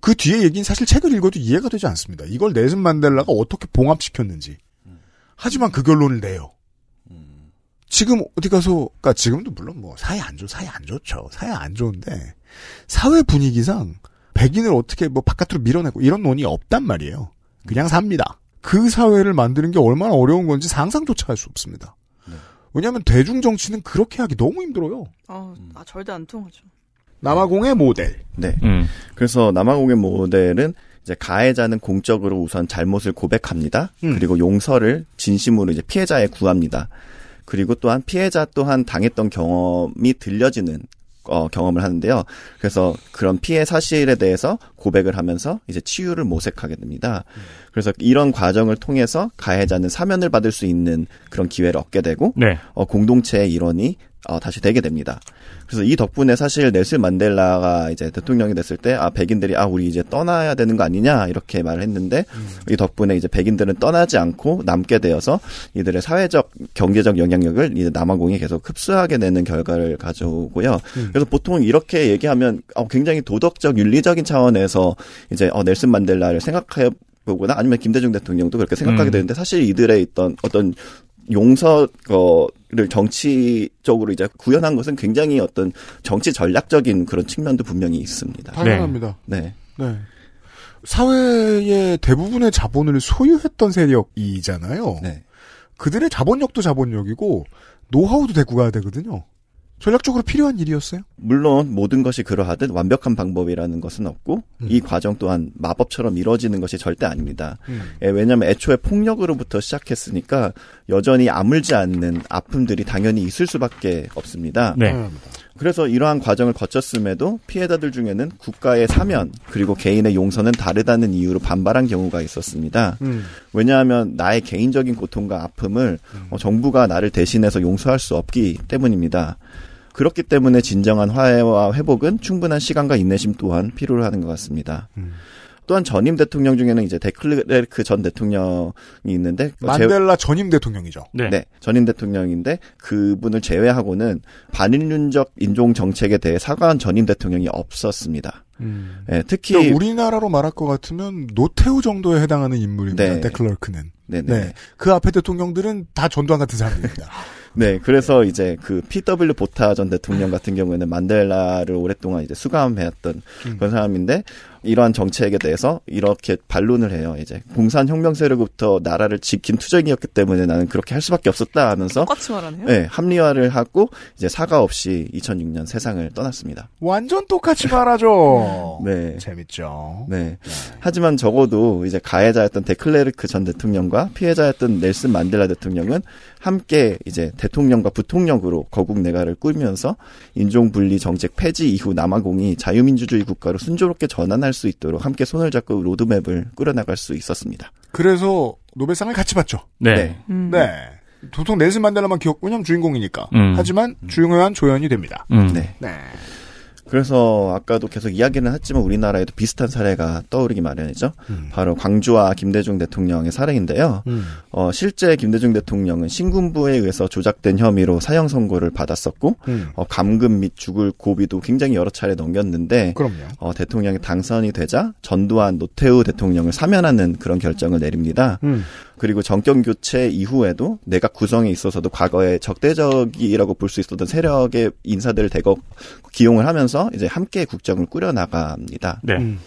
그 뒤에 얘기는 사실 책을 읽어도 이해가 되지 않습니다. 이걸 넬슨 만델라가 어떻게 봉합시켰는지. 하지만 그 결론을 내요. 음. 지금 어디 가서, 그니까 러 지금도 물론 뭐 사회 안 좋, 사회 안 좋죠. 사회 안 좋은데 사회 분위기상 백인을 어떻게 뭐 바깥으로 밀어내고 이런 논의 없단 말이에요. 그냥 삽니다. 그 사회를 만드는 게 얼마나 어려운 건지 상상조차 할 수 없습니다. 네. 왜냐하면 대중 정치는 그렇게 하기 너무 힘들어요. 아, 아 절대 안 통하죠. 남아공의 모델. 네. 음. 그래서 남아공의 모델은 이제 가해자는 공적으로 우선 잘못을 고백합니다. 음. 그리고 용서를 진심으로 이제 피해자에 구합니다. 그리고 또한 피해자 또한 당했던 경험이 들려지는 어, 경험을 하는데요. 그래서 그런 피해 사실에 대해서 고백을 하면서 이제 치유를 모색하게 됩니다. 그래서 이런 과정을 통해서 가해자는 사면을 받을 수 있는 그런 기회를 얻게 되고 네. 어, 공동체의 일원이 어, 다시 되게 됩니다. 그래서 이 덕분에 사실 넬슨 만델라가 이제 대통령이 됐을 때 아 백인들이 아 우리 이제 떠나야 되는 거 아니냐 이렇게 말을 했는데 음. 이 덕분에 이제 백인들은 떠나지 않고 남게 되어서 이들의 사회적 경제적 영향력을 이제 남아공이 계속 흡수하게 되는 결과를 가져오고요. 음. 그래서 보통 이렇게 얘기하면 어, 굉장히 도덕적 윤리적인 차원에서 이제 어 넬슨 만델라를 생각해 보거나 아니면 김대중 대통령도 그렇게 생각하게 음. 되는데 사실 이들의 있던 어떤 용서 거를 정치적으로 이제 구현한 것은 굉장히 어떤 정치 전략적인 그런 측면도 분명히 있습니다. 당연합니다. 네. 네. 네. 사회의 대부분의 자본을 소유했던 세력이잖아요. 네. 그들의 자본력도 자본력이고 노하우도 데리고 가야 되거든요. 전략적으로 필요한 일이었어요? 물론 모든 것이 그러하듯 완벽한 방법이라는 것은 없고 음. 이 과정 또한 마법처럼 이뤄지는 것이 절대 아닙니다. 음. 예, 왜냐하면 애초에 폭력으로부터 시작했으니까 여전히 아물지 않는 아픔들이 당연히 있을 수밖에 없습니다. 네. 네. 그래서 이러한 과정을 거쳤음에도 피해자들 중에는 국가의 사면 그리고 개인의 용서는 다르다는 이유로 반발한 경우가 있었습니다. 음. 왜냐하면 나의 개인적인 고통과 아픔을 음. 어, 정부가 나를 대신해서 용서할 수 없기 때문입니다. 그렇기 때문에 진정한 화해와 회복은 충분한 시간과 인내심 또한 필요로 하는 것 같습니다. 음. 또한 전임 대통령 중에는 이제 데클레르크 전 대통령이 있는데 그 만델라 제... 전임 대통령이죠. 네. 네. 전임 대통령인데 그분을 제외하고는 반인륜적 인종 정책에 대해 사과한 전임 대통령이 없었습니다. 음. 네, 특히 그러니까 우리나라로 말할 것 같으면 노태우 정도에 해당하는 인물입니다. 네. 데클레르크는. 네네. 네, 네. 네. 그 앞에 대통령들은 다 전두환 같은 사람들입니다. 네, 그래서 이제 그 P.W. 보타 전 대통령 같은 경우에는 만델라를 오랫동안 이제 수감해왔던 음. 그런 사람인데 이러한 정책에 대해서 이렇게 반론을 해요. 이제 공산혁명 세력부터 나라를 지킨 투쟁이었기 때문에 나는 그렇게 할 수밖에 없었다 하면서 똑같이 말하네요. 네, 합리화를 하고 이제 사과 없이 2006년 세상을 떠났습니다. 완전 똑같이 말하죠. 네, 재밌죠. 네. 네. 하지만 적어도 이제 가해자였던 데클레르크 전 대통령과 피해자였던 넬슨 만델라 대통령은 함께 이제 대통령과 부통령으로 거국 내가를 꾸면서 인종 분리 정책 폐지 이후 남아공이 자유민주주의 국가로 순조롭게 전환할 실현할 수 있도록 함께 손을 잡고 로드맵을 끌어나갈 수 있었습니다. 그래서 노벨상을 같이 받죠. 네. 네. 음. 네. 보통 넷을 만들라만 기억, 왜냐면 주인공이니까. 음. 하지만 음. 중요한 조연이 됩니다. 음. 네. 네. 그래서 아까도 계속 이야기는 했지만 우리나라에도 비슷한 사례가 떠오르기 마련이죠. 음. 바로 광주와 김대중 대통령의 사례인데요. 음. 어, 실제 김대중 대통령은 신군부에 의해서 조작된 혐의로 사형 선고를 받았었고 음. 어, 감금 및 죽을 고비도 굉장히 여러 차례 넘겼는데 어, 대통령이 당선이 되자 전두환 노태우 대통령을 사면하는 그런 결정을 내립니다. 음. 그리고 정권 교체 이후에도 내각 구성에 있어서도 과거에 적대적이라고 볼 수 있었던 세력의 인사들을 대거 기용을 하면서 이제 함께 국정을 꾸려 나갑니다. 네. 음.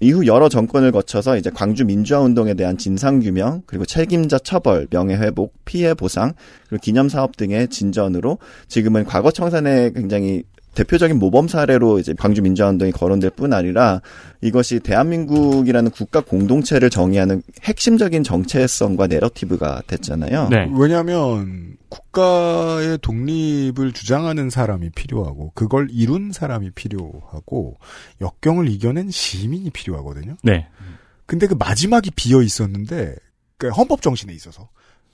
이후 여러 정권을 거쳐서 이제 광주 민주화 운동에 대한 진상 규명 그리고 책임자 처벌, 명예 회복, 피해 보상 그리고 기념 사업 등의 진전으로 지금은 과거 청산에 굉장히 대표적인 모범 사례로 이제 광주 민주화 운동이 거론될 뿐 아니라 이것이 대한민국이라는 국가 공동체를 정의하는 핵심적인 정체성과 내러티브가 됐잖아요. 네. 왜냐하면 국가의 독립을 주장하는 사람이 필요하고 그걸 이룬 사람이 필요하고 역경을 이겨낸 시민이 필요하거든요. 네. 근데 그 마지막이 비어 있었는데 그 헌법 정신에 있어서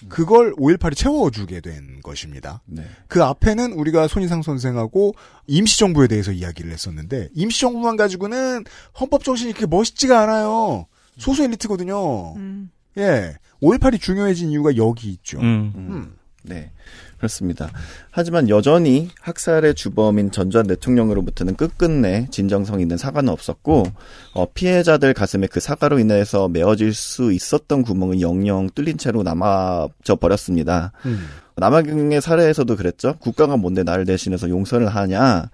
그걸 5.18이 채워주게 된 것입니다. 네. 그 앞에는 우리가 손희상 선생하고 임시정부에 대해서 이야기를 했었는데 임시정부만 가지고는 헌법 정신이 그렇게 멋있지가 않아요. 소수 엘리트거든요. 음. 예, 5.18이 중요해진 이유가 여기 있죠. 음. 음. 네, 그렇습니다. 하지만 여전히 학살의 주범인 전전 대통령으로부터는 끝끝내 진정성 있는 사과는 없었고 어, 피해자들 가슴에 그 사과로 인해서 메어질 수 있었던 구멍은 영영 뚫린 채로 남아져 버렸습니다. 음. 남아경의 사례에서도 그랬죠. 국가가 뭔데 나를 대신해서 용서를 하냐.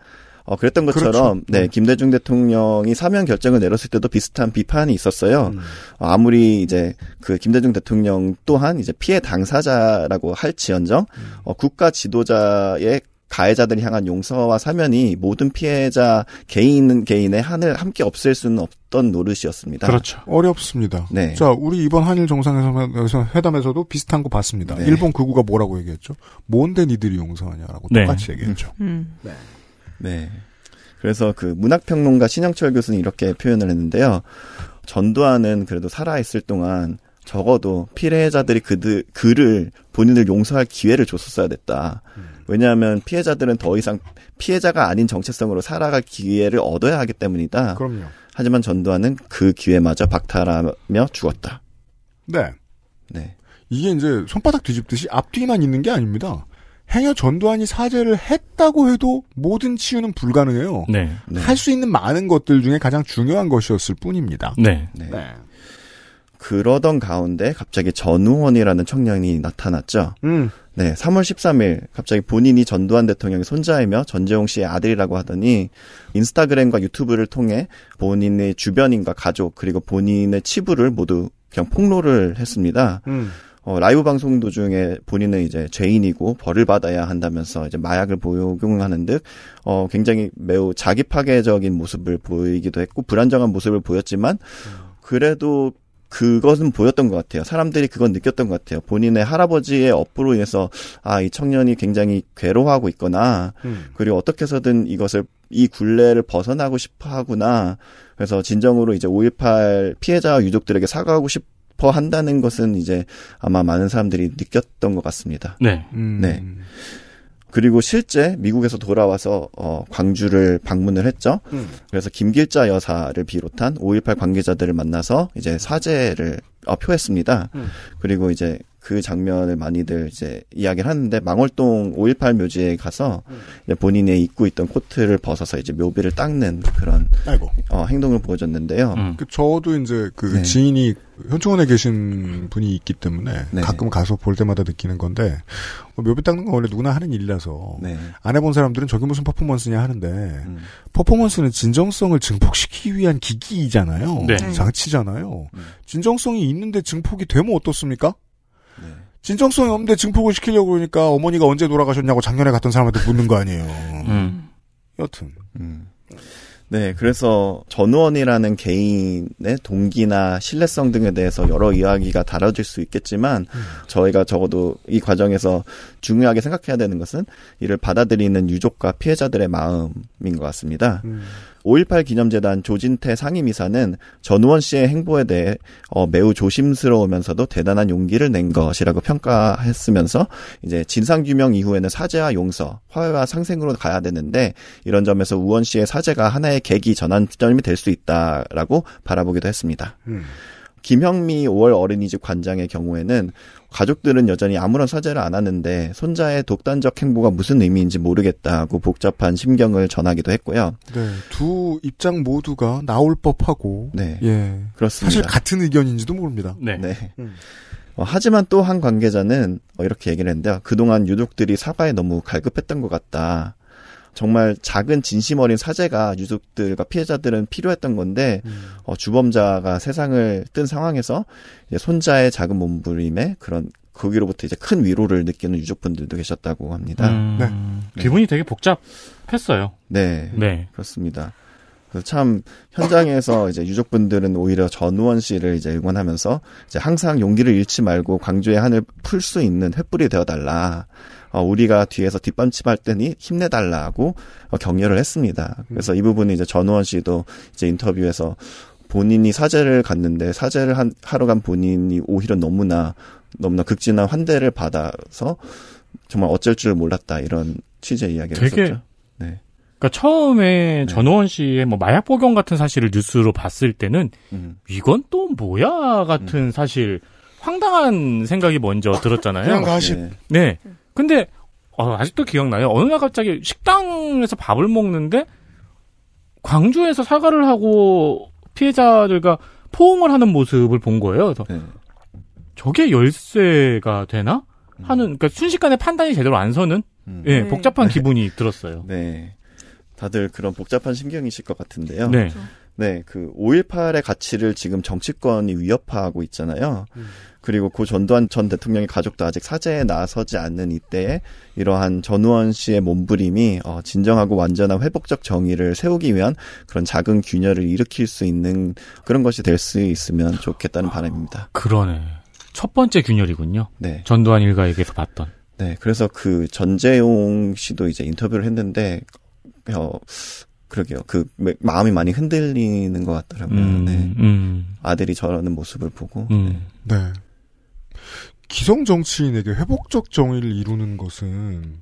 어, 그랬던 그렇죠. 것처럼 그렇죠. 네, 김대중 대통령이 사면 결정을 내렸을 때도 비슷한 비판이 있었어요. 음. 어, 아무리 이제 그 김대중 대통령 또한 이제 피해 당사자라고 할지언정 음. 어, 국가 지도자의 가해자들이 향한 용서와 사면이 모든 피해자 개인 개인의 한을 함께 없앨 수는 없던 노릇이었습니다. 그렇죠. 어렵습니다. 네. 자, 우리 이번 한일 정상회담에서도 비슷한 거 봤습니다. 네. 일본 극우가 뭐라고 얘기했죠? 뭔데 니들이 용서하냐라고 네. 똑같이 얘기했죠. 음. 음. 네. 그래서 그 문학평론가 신영철 교수는 이렇게 표현을 했는데요. 전두환은 그래도 살아있을 동안 적어도 피해자들이 그들, 그를 본인을 용서할 기회를 줬었어야 됐다. 왜냐하면 피해자들은 더 이상 피해자가 아닌 정체성으로 살아갈 기회를 얻어야 하기 때문이다. 그럼요. 하지만 전두환은 그 기회마저 박탈하며 죽었다. 네. 네. 이게 이제 손바닥 뒤집듯이 앞뒤만 있는 게 아닙니다. 행여 전두환이 사죄를 했다고 해도 모든 치유는 불가능해요. 네. 네. 할 수 있는 많은 것들 중에 가장 중요한 것이었을 뿐입니다. 네. 네. 네. 그러던 가운데 갑자기 전우원이라는 청년이 나타났죠. 음. 네, 3월 13일 갑자기 본인이 전두환 대통령의 손자이며 전재용 씨의 아들이라고 하더니 인스타그램과 유튜브를 통해 본인의 주변인과 가족 그리고 본인의 치부를 모두 그냥 폭로를 했습니다. 음. 어, 라이브 방송 도중에 본인은 이제 죄인이고 벌을 받아야 한다면서 이제 마약을 복용하는 듯 어, 굉장히 매우 자기 파괴적인 모습을 보이기도 했고 불안정한 모습을 보였지만 그래도 그것은 보였던 것 같아요. 사람들이 그건 느꼈던 것 같아요. 본인의 할아버지의 업보로 인해서 아 이 청년이 굉장히 괴로워하고 있거나 음. 그리고 어떻게 해서든 이것을 이 굴레를 벗어나고 싶어 하구나. 그래서 진정으로 이제 5.18 피해자 유족들에게 사과하고 싶 싶어 한다는 것은 이제 아마 많은 사람들이 느꼈던 것 같습니다. 네. 음. 네. 그리고 실제 미국에서 돌아와서 어 광주를 방문을 했죠. 음. 그래서 김길자 여사를 비롯한 5.18 관계자들을 만나서 이제 사죄를 어, 표했습니다. 음. 그리고 이제 그 장면을 많이들 이제 이야기를 하는데 망월동 518 묘지에 가서 본인의 입고 있던 코트를 벗어서 이제 묘비를 닦는 그런 아이고. 어, 행동을 보여줬는데요. 음. 그 저도 이제 그 네. 지인이 현충원에 계신 분이 있기 때문에 네. 가끔 가서 볼 때마다 느끼는 건데 어, 묘비 닦는 건 원래 누구나 하는 일이라서 네. 안 해본 사람들은 저게 무슨 퍼포먼스냐 하는데 음. 퍼포먼스는 진정성을 증폭시키기 위한 기기이잖아요. 네. 장치잖아요. 음. 진정성이 있는데 증폭이 되면 어떻습니까? 네. 진정성이 없는데 증폭을 시키려고 그러니까 어머니가 언제 돌아가셨냐고 작년에 갔던 사람한테 묻는 거 아니에요. 음. 음. 여튼. 음. 네, 그래서 전우원이라는 개인의 동기나 신뢰성 등에 대해서 여러 이야기가 달아질 수 있겠지만 음. 저희가 적어도 이 과정에서 중요하게 생각해야 되는 것은 이를 받아들이는 유족과 피해자들의 마음인 것 같습니다. 음. 5.18 기념재단 조진태 상임이사는 전우원 씨의 행보에 대해 어, 매우 조심스러우면서도 대단한 용기를 낸 것이라고 평가했으면서 이제 진상규명 이후에는 사죄와 용서, 화해와 상생으로 가야 되는데 이런 점에서 우원 씨의 사죄가 하나의 계기 전환점이 될 수 있다라고 바라보기도 했습니다. 음. 김형미 5월 어린이집 관장의 경우에는 가족들은 여전히 아무런 사죄를 안 하는데 손자의 독단적 행보가 무슨 의미인지 모르겠다고 복잡한 심경을 전하기도 했고요. 네, 두 입장 모두가 나올 법하고 네, 예, 그렇습니다. 사실 같은 의견인지도 모릅니다. 네. 네. 음. 어, 하지만 또 한 관계자는 어, 이렇게 얘기를 했는데 그동안 유족들이 사과에 너무 갈급했던 것 같다. 정말 작은 진심 어린 사죄가 유족들과 피해자들은 필요했던 건데 음. 어, 주범자가 세상을 뜬 상황에서 이제 손자의 작은 몸부림에 그런 거기로부터 이제 큰 위로를 느끼는 유족분들도 계셨다고 합니다. 음... 네. 네. 기분이 되게 복잡했어요. 네. 네. 그렇습니다. 참 현장에서 이제 유족분들은 오히려 전우원 씨를 이제 응원하면서 이제 항상 용기를 잃지 말고 광주의 한을 풀 수 있는 횃불이 되어 달라. 어, 우리가 뒤에서 뒷받침할 때니 힘내달라고 어, 격려를 했습니다. 그래서 음. 이 부분은 이제 전우원 씨도 이제 인터뷰에서 본인이 사제를 갔는데 사제를 한, 하러 간 본인이 오히려 너무나 너무나 극진한 환대를 받아서 정말 어쩔 줄 몰랐다 이런 취재 이야기를 되게, 했었죠. 네. 그니까 처음에 네. 전호원 씨의 뭐 마약 복용 같은 사실을 뉴스로 봤을 때는 음. 이건 또 뭐야 같은 음. 사실 황당한 생각이 먼저 들었잖아요. 그냥 가십. 네. 네. 음. 근데 어, 아직도 기억나요. 어느 날 갑자기 식당에서 밥을 먹는데 광주에서 사과를 하고 피해자들과 포옹을 하는 모습을 본 거예요. 그래서 네. 저게 열쇠가 되나 하는 그러니까 순식간에 판단이 제대로 안 서는 음. 예, 네. 복잡한 기분이 들었어요. 네. 다들 그런 복잡한 심경이실 것 같은데요. 네. 그렇죠. 네, 그 5.18의 가치를 지금 정치권이 위협하고 있잖아요. 음. 그리고 고 전두환 전 대통령의 가족도 아직 사죄에 나서지 않는 이때에 이러한 전우원 씨의 몸부림이 어, 진정하고 완전한 회복적 정의를 세우기 위한 그런 작은 균열을 일으킬 수 있는 그런 것이 될 수 있으면 좋겠다는 아, 바람입니다. 그러네. 첫 번째 균열이군요. 네. 전두환 일가에게서 봤던. 네. 그래서 그 전재용 씨도 이제 인터뷰를 했는데 어, 그러게요. 그 마음이 많이 흔들리는 것 같더라고요. 음, 네. 음. 아들이 저러는 모습을 보고. 음. 네. 네. 기성 정치인에게 회복적 정의를 이루는 것은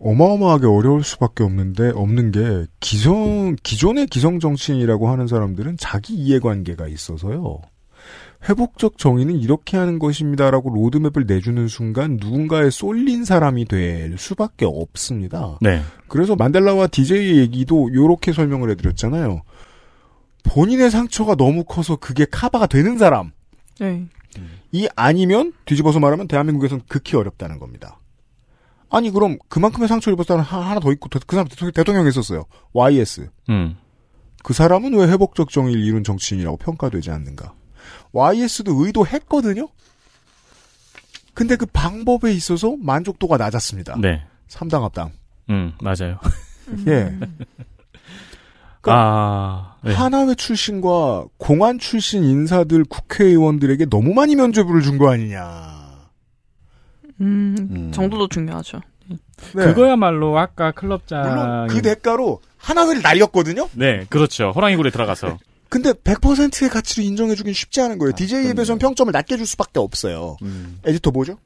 어마어마하게 어려울 수밖에 없는데 없는 게 기성 기존의 기성 정치인이라고 하는 사람들은 자기 이해관계가 있어서요. 회복적 정의는 이렇게 하는 것입니다라고 로드맵을 내주는 순간 누군가에 쏠린 사람이 될 수밖에 없습니다. 네. 그래서 만델라와 DJ의 얘기도 이렇게 설명을 해드렸잖아요. 본인의 상처가 너무 커서 그게 카바가 되는 사람. 네. 음. 이 아니면 뒤집어서 말하면 대한민국에서는 극히 어렵다는 겁니다. 아니 그럼 그만큼의 상처를 입었다는 하나 더 있고 그 사람 대통령, 있었어요 YS. 음. 그 사람은 왜 회복적 정의를 이룬 정치인이라고 평가되지 않는가? YS도 의도했거든요. 근데 그 방법에 있어서 만족도가 낮았습니다. 네. 삼당 합당. 음 맞아요. 예. 그러니까 아 네. 하나회 출신과 공안 출신 인사들 국회의원들에게 너무 많이 면죄부를 준 거 아니냐. 음, 음, 정도도 중요하죠. 네. 그거야말로 아까 클럽장 물그 대가로 하나회를 날렸거든요. 네, 그렇죠. 호랑이굴에 들어가서. 근데 100%의 가치를 인정해주긴 쉽지 않은 거예요. 아, DJ에 비해서는 평점을 낮게 줄 수밖에 없어요. 음. 에디터 뭐죠?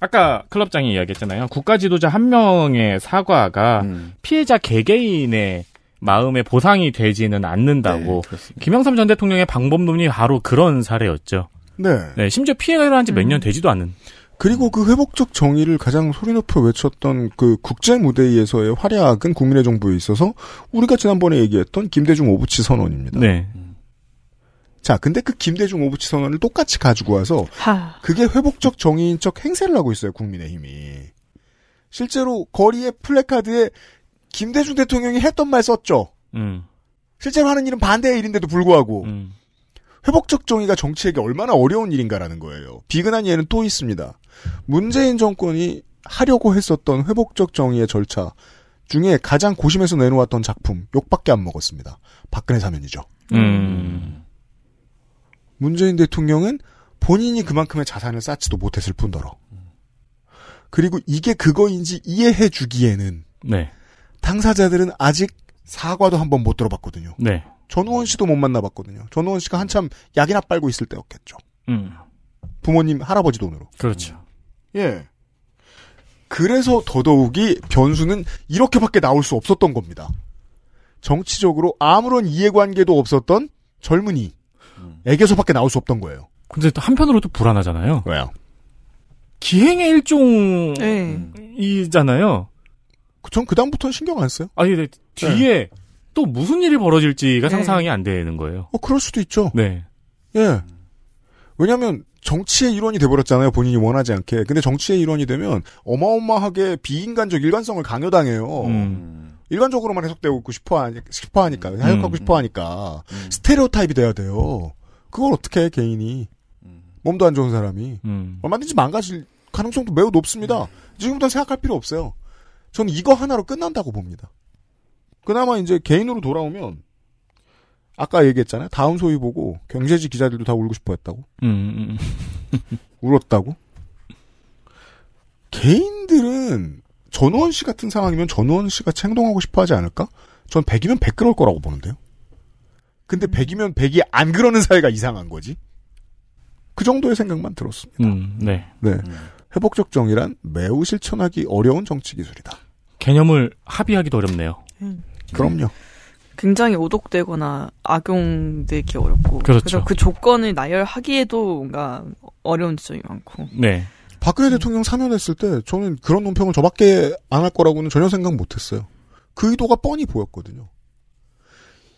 아까 클럽장이 이야기했잖아요. 국가 지도자 한 명의 사과가 음. 피해자 개개인의 마음의 보상이 되지는 않는다고 네, 김영삼 전 대통령의 방법론이 바로 그런 사례였죠. 네. 네 심지어 피해가 일어난 지 몇년 음. 되지도 않은. 그리고 그 회복적 정의를 가장 소리 높여 외쳤던 그 국제 무대 에서의 활약은 국민의 정부에 있어서 우리가 지난번에 얘기했던 김대중 오부치 선언입니다. 네. 자, 근데 그 김대중 오부치 선언을 똑같이 가지고 와서 하. 그게 회복적 정의인 척 행세를 하고 있어요, 국민의힘이. 실제로 거리에 플래카드에 김대중 대통령이 했던 말 썼죠. 음. 실제로 하는 일은 반대의 일인데도 불구하고 음. 회복적 정의가 정치에게 얼마나 어려운 일인가라는 거예요. 비근한 예는 또 있습니다. 문재인 정권이 하려고 했었던 회복적 정의의 절차 중에 가장 고심해서 내놓았던 작품 욕밖에 안 먹었습니다. 박근혜 사면이죠. 음. 문재인 대통령은 본인이 그만큼의 자산을 쌓지도 못했을 뿐더러 그리고 이게 그거인지 이해해주기에는 네. 당사자들은 아직 사과도 한 번 못 들어봤거든요. 네. 전우원 씨도 못 만나봤거든요. 전우원 씨가 한참 약이나 빨고 있을 때였겠죠. 음. 부모님, 할아버지 돈으로. 그렇죠. 음. 예. 그래서 더더욱이 변수는 이렇게밖에 나올 수 없었던 겁니다. 정치적으로 아무런 이해관계도 없었던 젊은이애교서밖에 나올 수 없던 거예요. 근데 또 한편으로 도 불안하잖아요. 왜요? 기행의 일종이잖아요. 네. 전 그다음부터는 신경 안 써요. 아니, 근데 뒤에 네. 또 무슨 일이 벌어질지가 네. 상상이 안 되는 거예요. 어, 그럴 수도 있죠. 네. 예. 왜냐면, 하 정치의 일원이 돼버렸잖아요. 본인이 원하지 않게. 근데 정치의 일원이 되면 어마어마하게 비인간적 일관성을 강요당해요. 음. 일관적으로만 해석되고 싶어, 하니, 싶어 하니까. 음. 해석하고 음. 싶어 하니까. 음. 스테레오타입이 돼야 돼요. 그걸 어떻게 해, 개인이. 음. 몸도 안 좋은 사람이. 음. 얼마든지 망가질 가능성도 매우 높습니다. 지금부터 생각할 필요 없어요. 저는 이거 하나로 끝난다고 봅니다. 그나마 이제 개인으로 돌아오면 아까 얘기했잖아요. 다음 소위 보고 경제지 기자들도 다 울고 싶어 했다고. 음. 음, 음. 울었다고. 개인들은 전우원 씨 같은 상황이면 전우원 씨가 행동하고 싶어 하지 않을까? 전 100이면 100 그럴 거라고 보는데요. 근데 100이면 음. 100이 안 그러는 사회가 이상한 거지. 그 정도의 생각만 들었습니다. 음, 네. 네. 회복적 정의란 매우 실천하기 어려운 정치 기술이다. 개념을 합의하기도 어렵네요. 음. 그럼요. 굉장히 오독되거나 악용되기 어렵고 그렇죠. 그래서 그 조건을 나열하기에도 뭔가 어려운 점이 많고. 네. 박근혜 대통령 사면했을 때 저는 그런 논평을 저밖에 안 할 거라고는 전혀 생각 못했어요. 그 의도가 뻔히 보였거든요.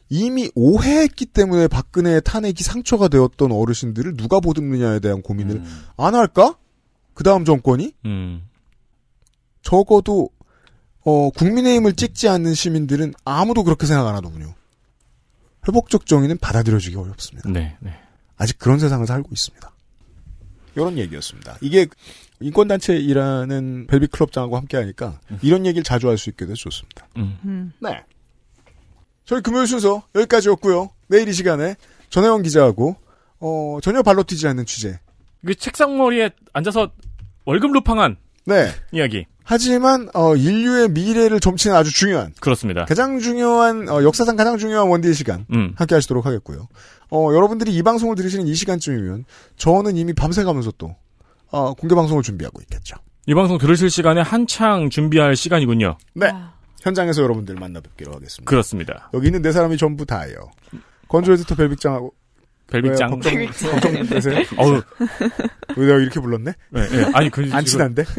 이미 오해했기 때문에 박근혜의 탄핵이 상처가 되었던 어르신들을 누가 보듬느냐에 대한 고민을 음. 안 할까? 그 다음 정권이? 음. 적어도 어, 국민의힘을 찍지 않는 시민들은 아무도 그렇게 생각 안 하더군요. 회복적 정의는 받아들여지기 어렵습니다. 네, 네. 아직 그런 세상을 살고 있습니다. 이런 얘기였습니다. 이게 인권단체 일하는 벨비 클럽장하고 함께하니까 음. 이런 얘기를 자주 할 수 있게 돼서 좋습니다. 음. 음. 네. 저희 금요일 순서 여기까지였고요. 내일 이 시간에 전혜원 기자하고 어, 전혀 발로 뛰지 않는 취재. 그 책상머리에 앉아서 월급 루팡한 네. 이야기. 하지만 어, 인류의 미래를 점치는 아주 중요한 그렇습니다. 가장 중요한 어, 역사상 가장 중요한 원디의 시간 음. 함께 하시도록 하겠고요. 어, 여러분들이 이 방송을 들으시는 이 시간쯤이면 저는 이미 밤새가면서 또 어, 공개 방송을 준비하고 있겠죠. 이 방송 들으실 시간에 한창 준비할 시간이군요. 네. 현장에서 여러분들 만나 뵙기로 하겠습니다. 그렇습니다. 여기 있는 네 사람이 전부 다예요. 건조 에디터 벨빅장하고 별빅장. 걱정, 걱정 되세요? 어우. 왜 내가 이렇게 불렀네? 네, 네. 아니, 그. 안 친한데?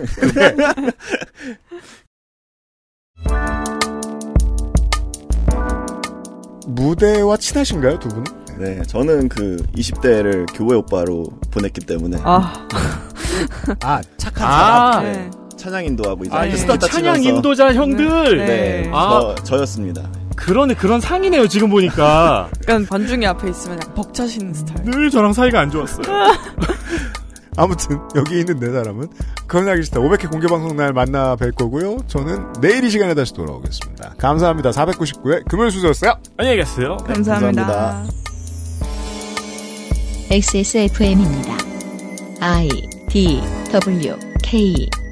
무대와 친하신가요, 두 분? 네, 저는 그 20대를 교회 오빠로 보냈기 때문에. 아. 아, 착한 아. 사람. 아. 네. 찬양인도하고 이제 아, 예. 찬양인도자 형들. 네. 네, 아. 저, 저였습니다. 그런 그런 상이네요 지금 보니까. 약간 관중이 앞에 있으면 약간 벅차시는 스타일. 늘 저랑 사이가 안 좋았어요. 아무튼 여기 있는 네 사람은 그런 하기 싫다 500회 공개방송 날 만나 뵐 거고요. 저는 내일 이 시간에 다시 돌아오겠습니다. 감사합니다. 499회 금요수저였어요. 일 안녕히 계세요. 네, 감사합니다. 감사합니다. XSFM입니다. I D W K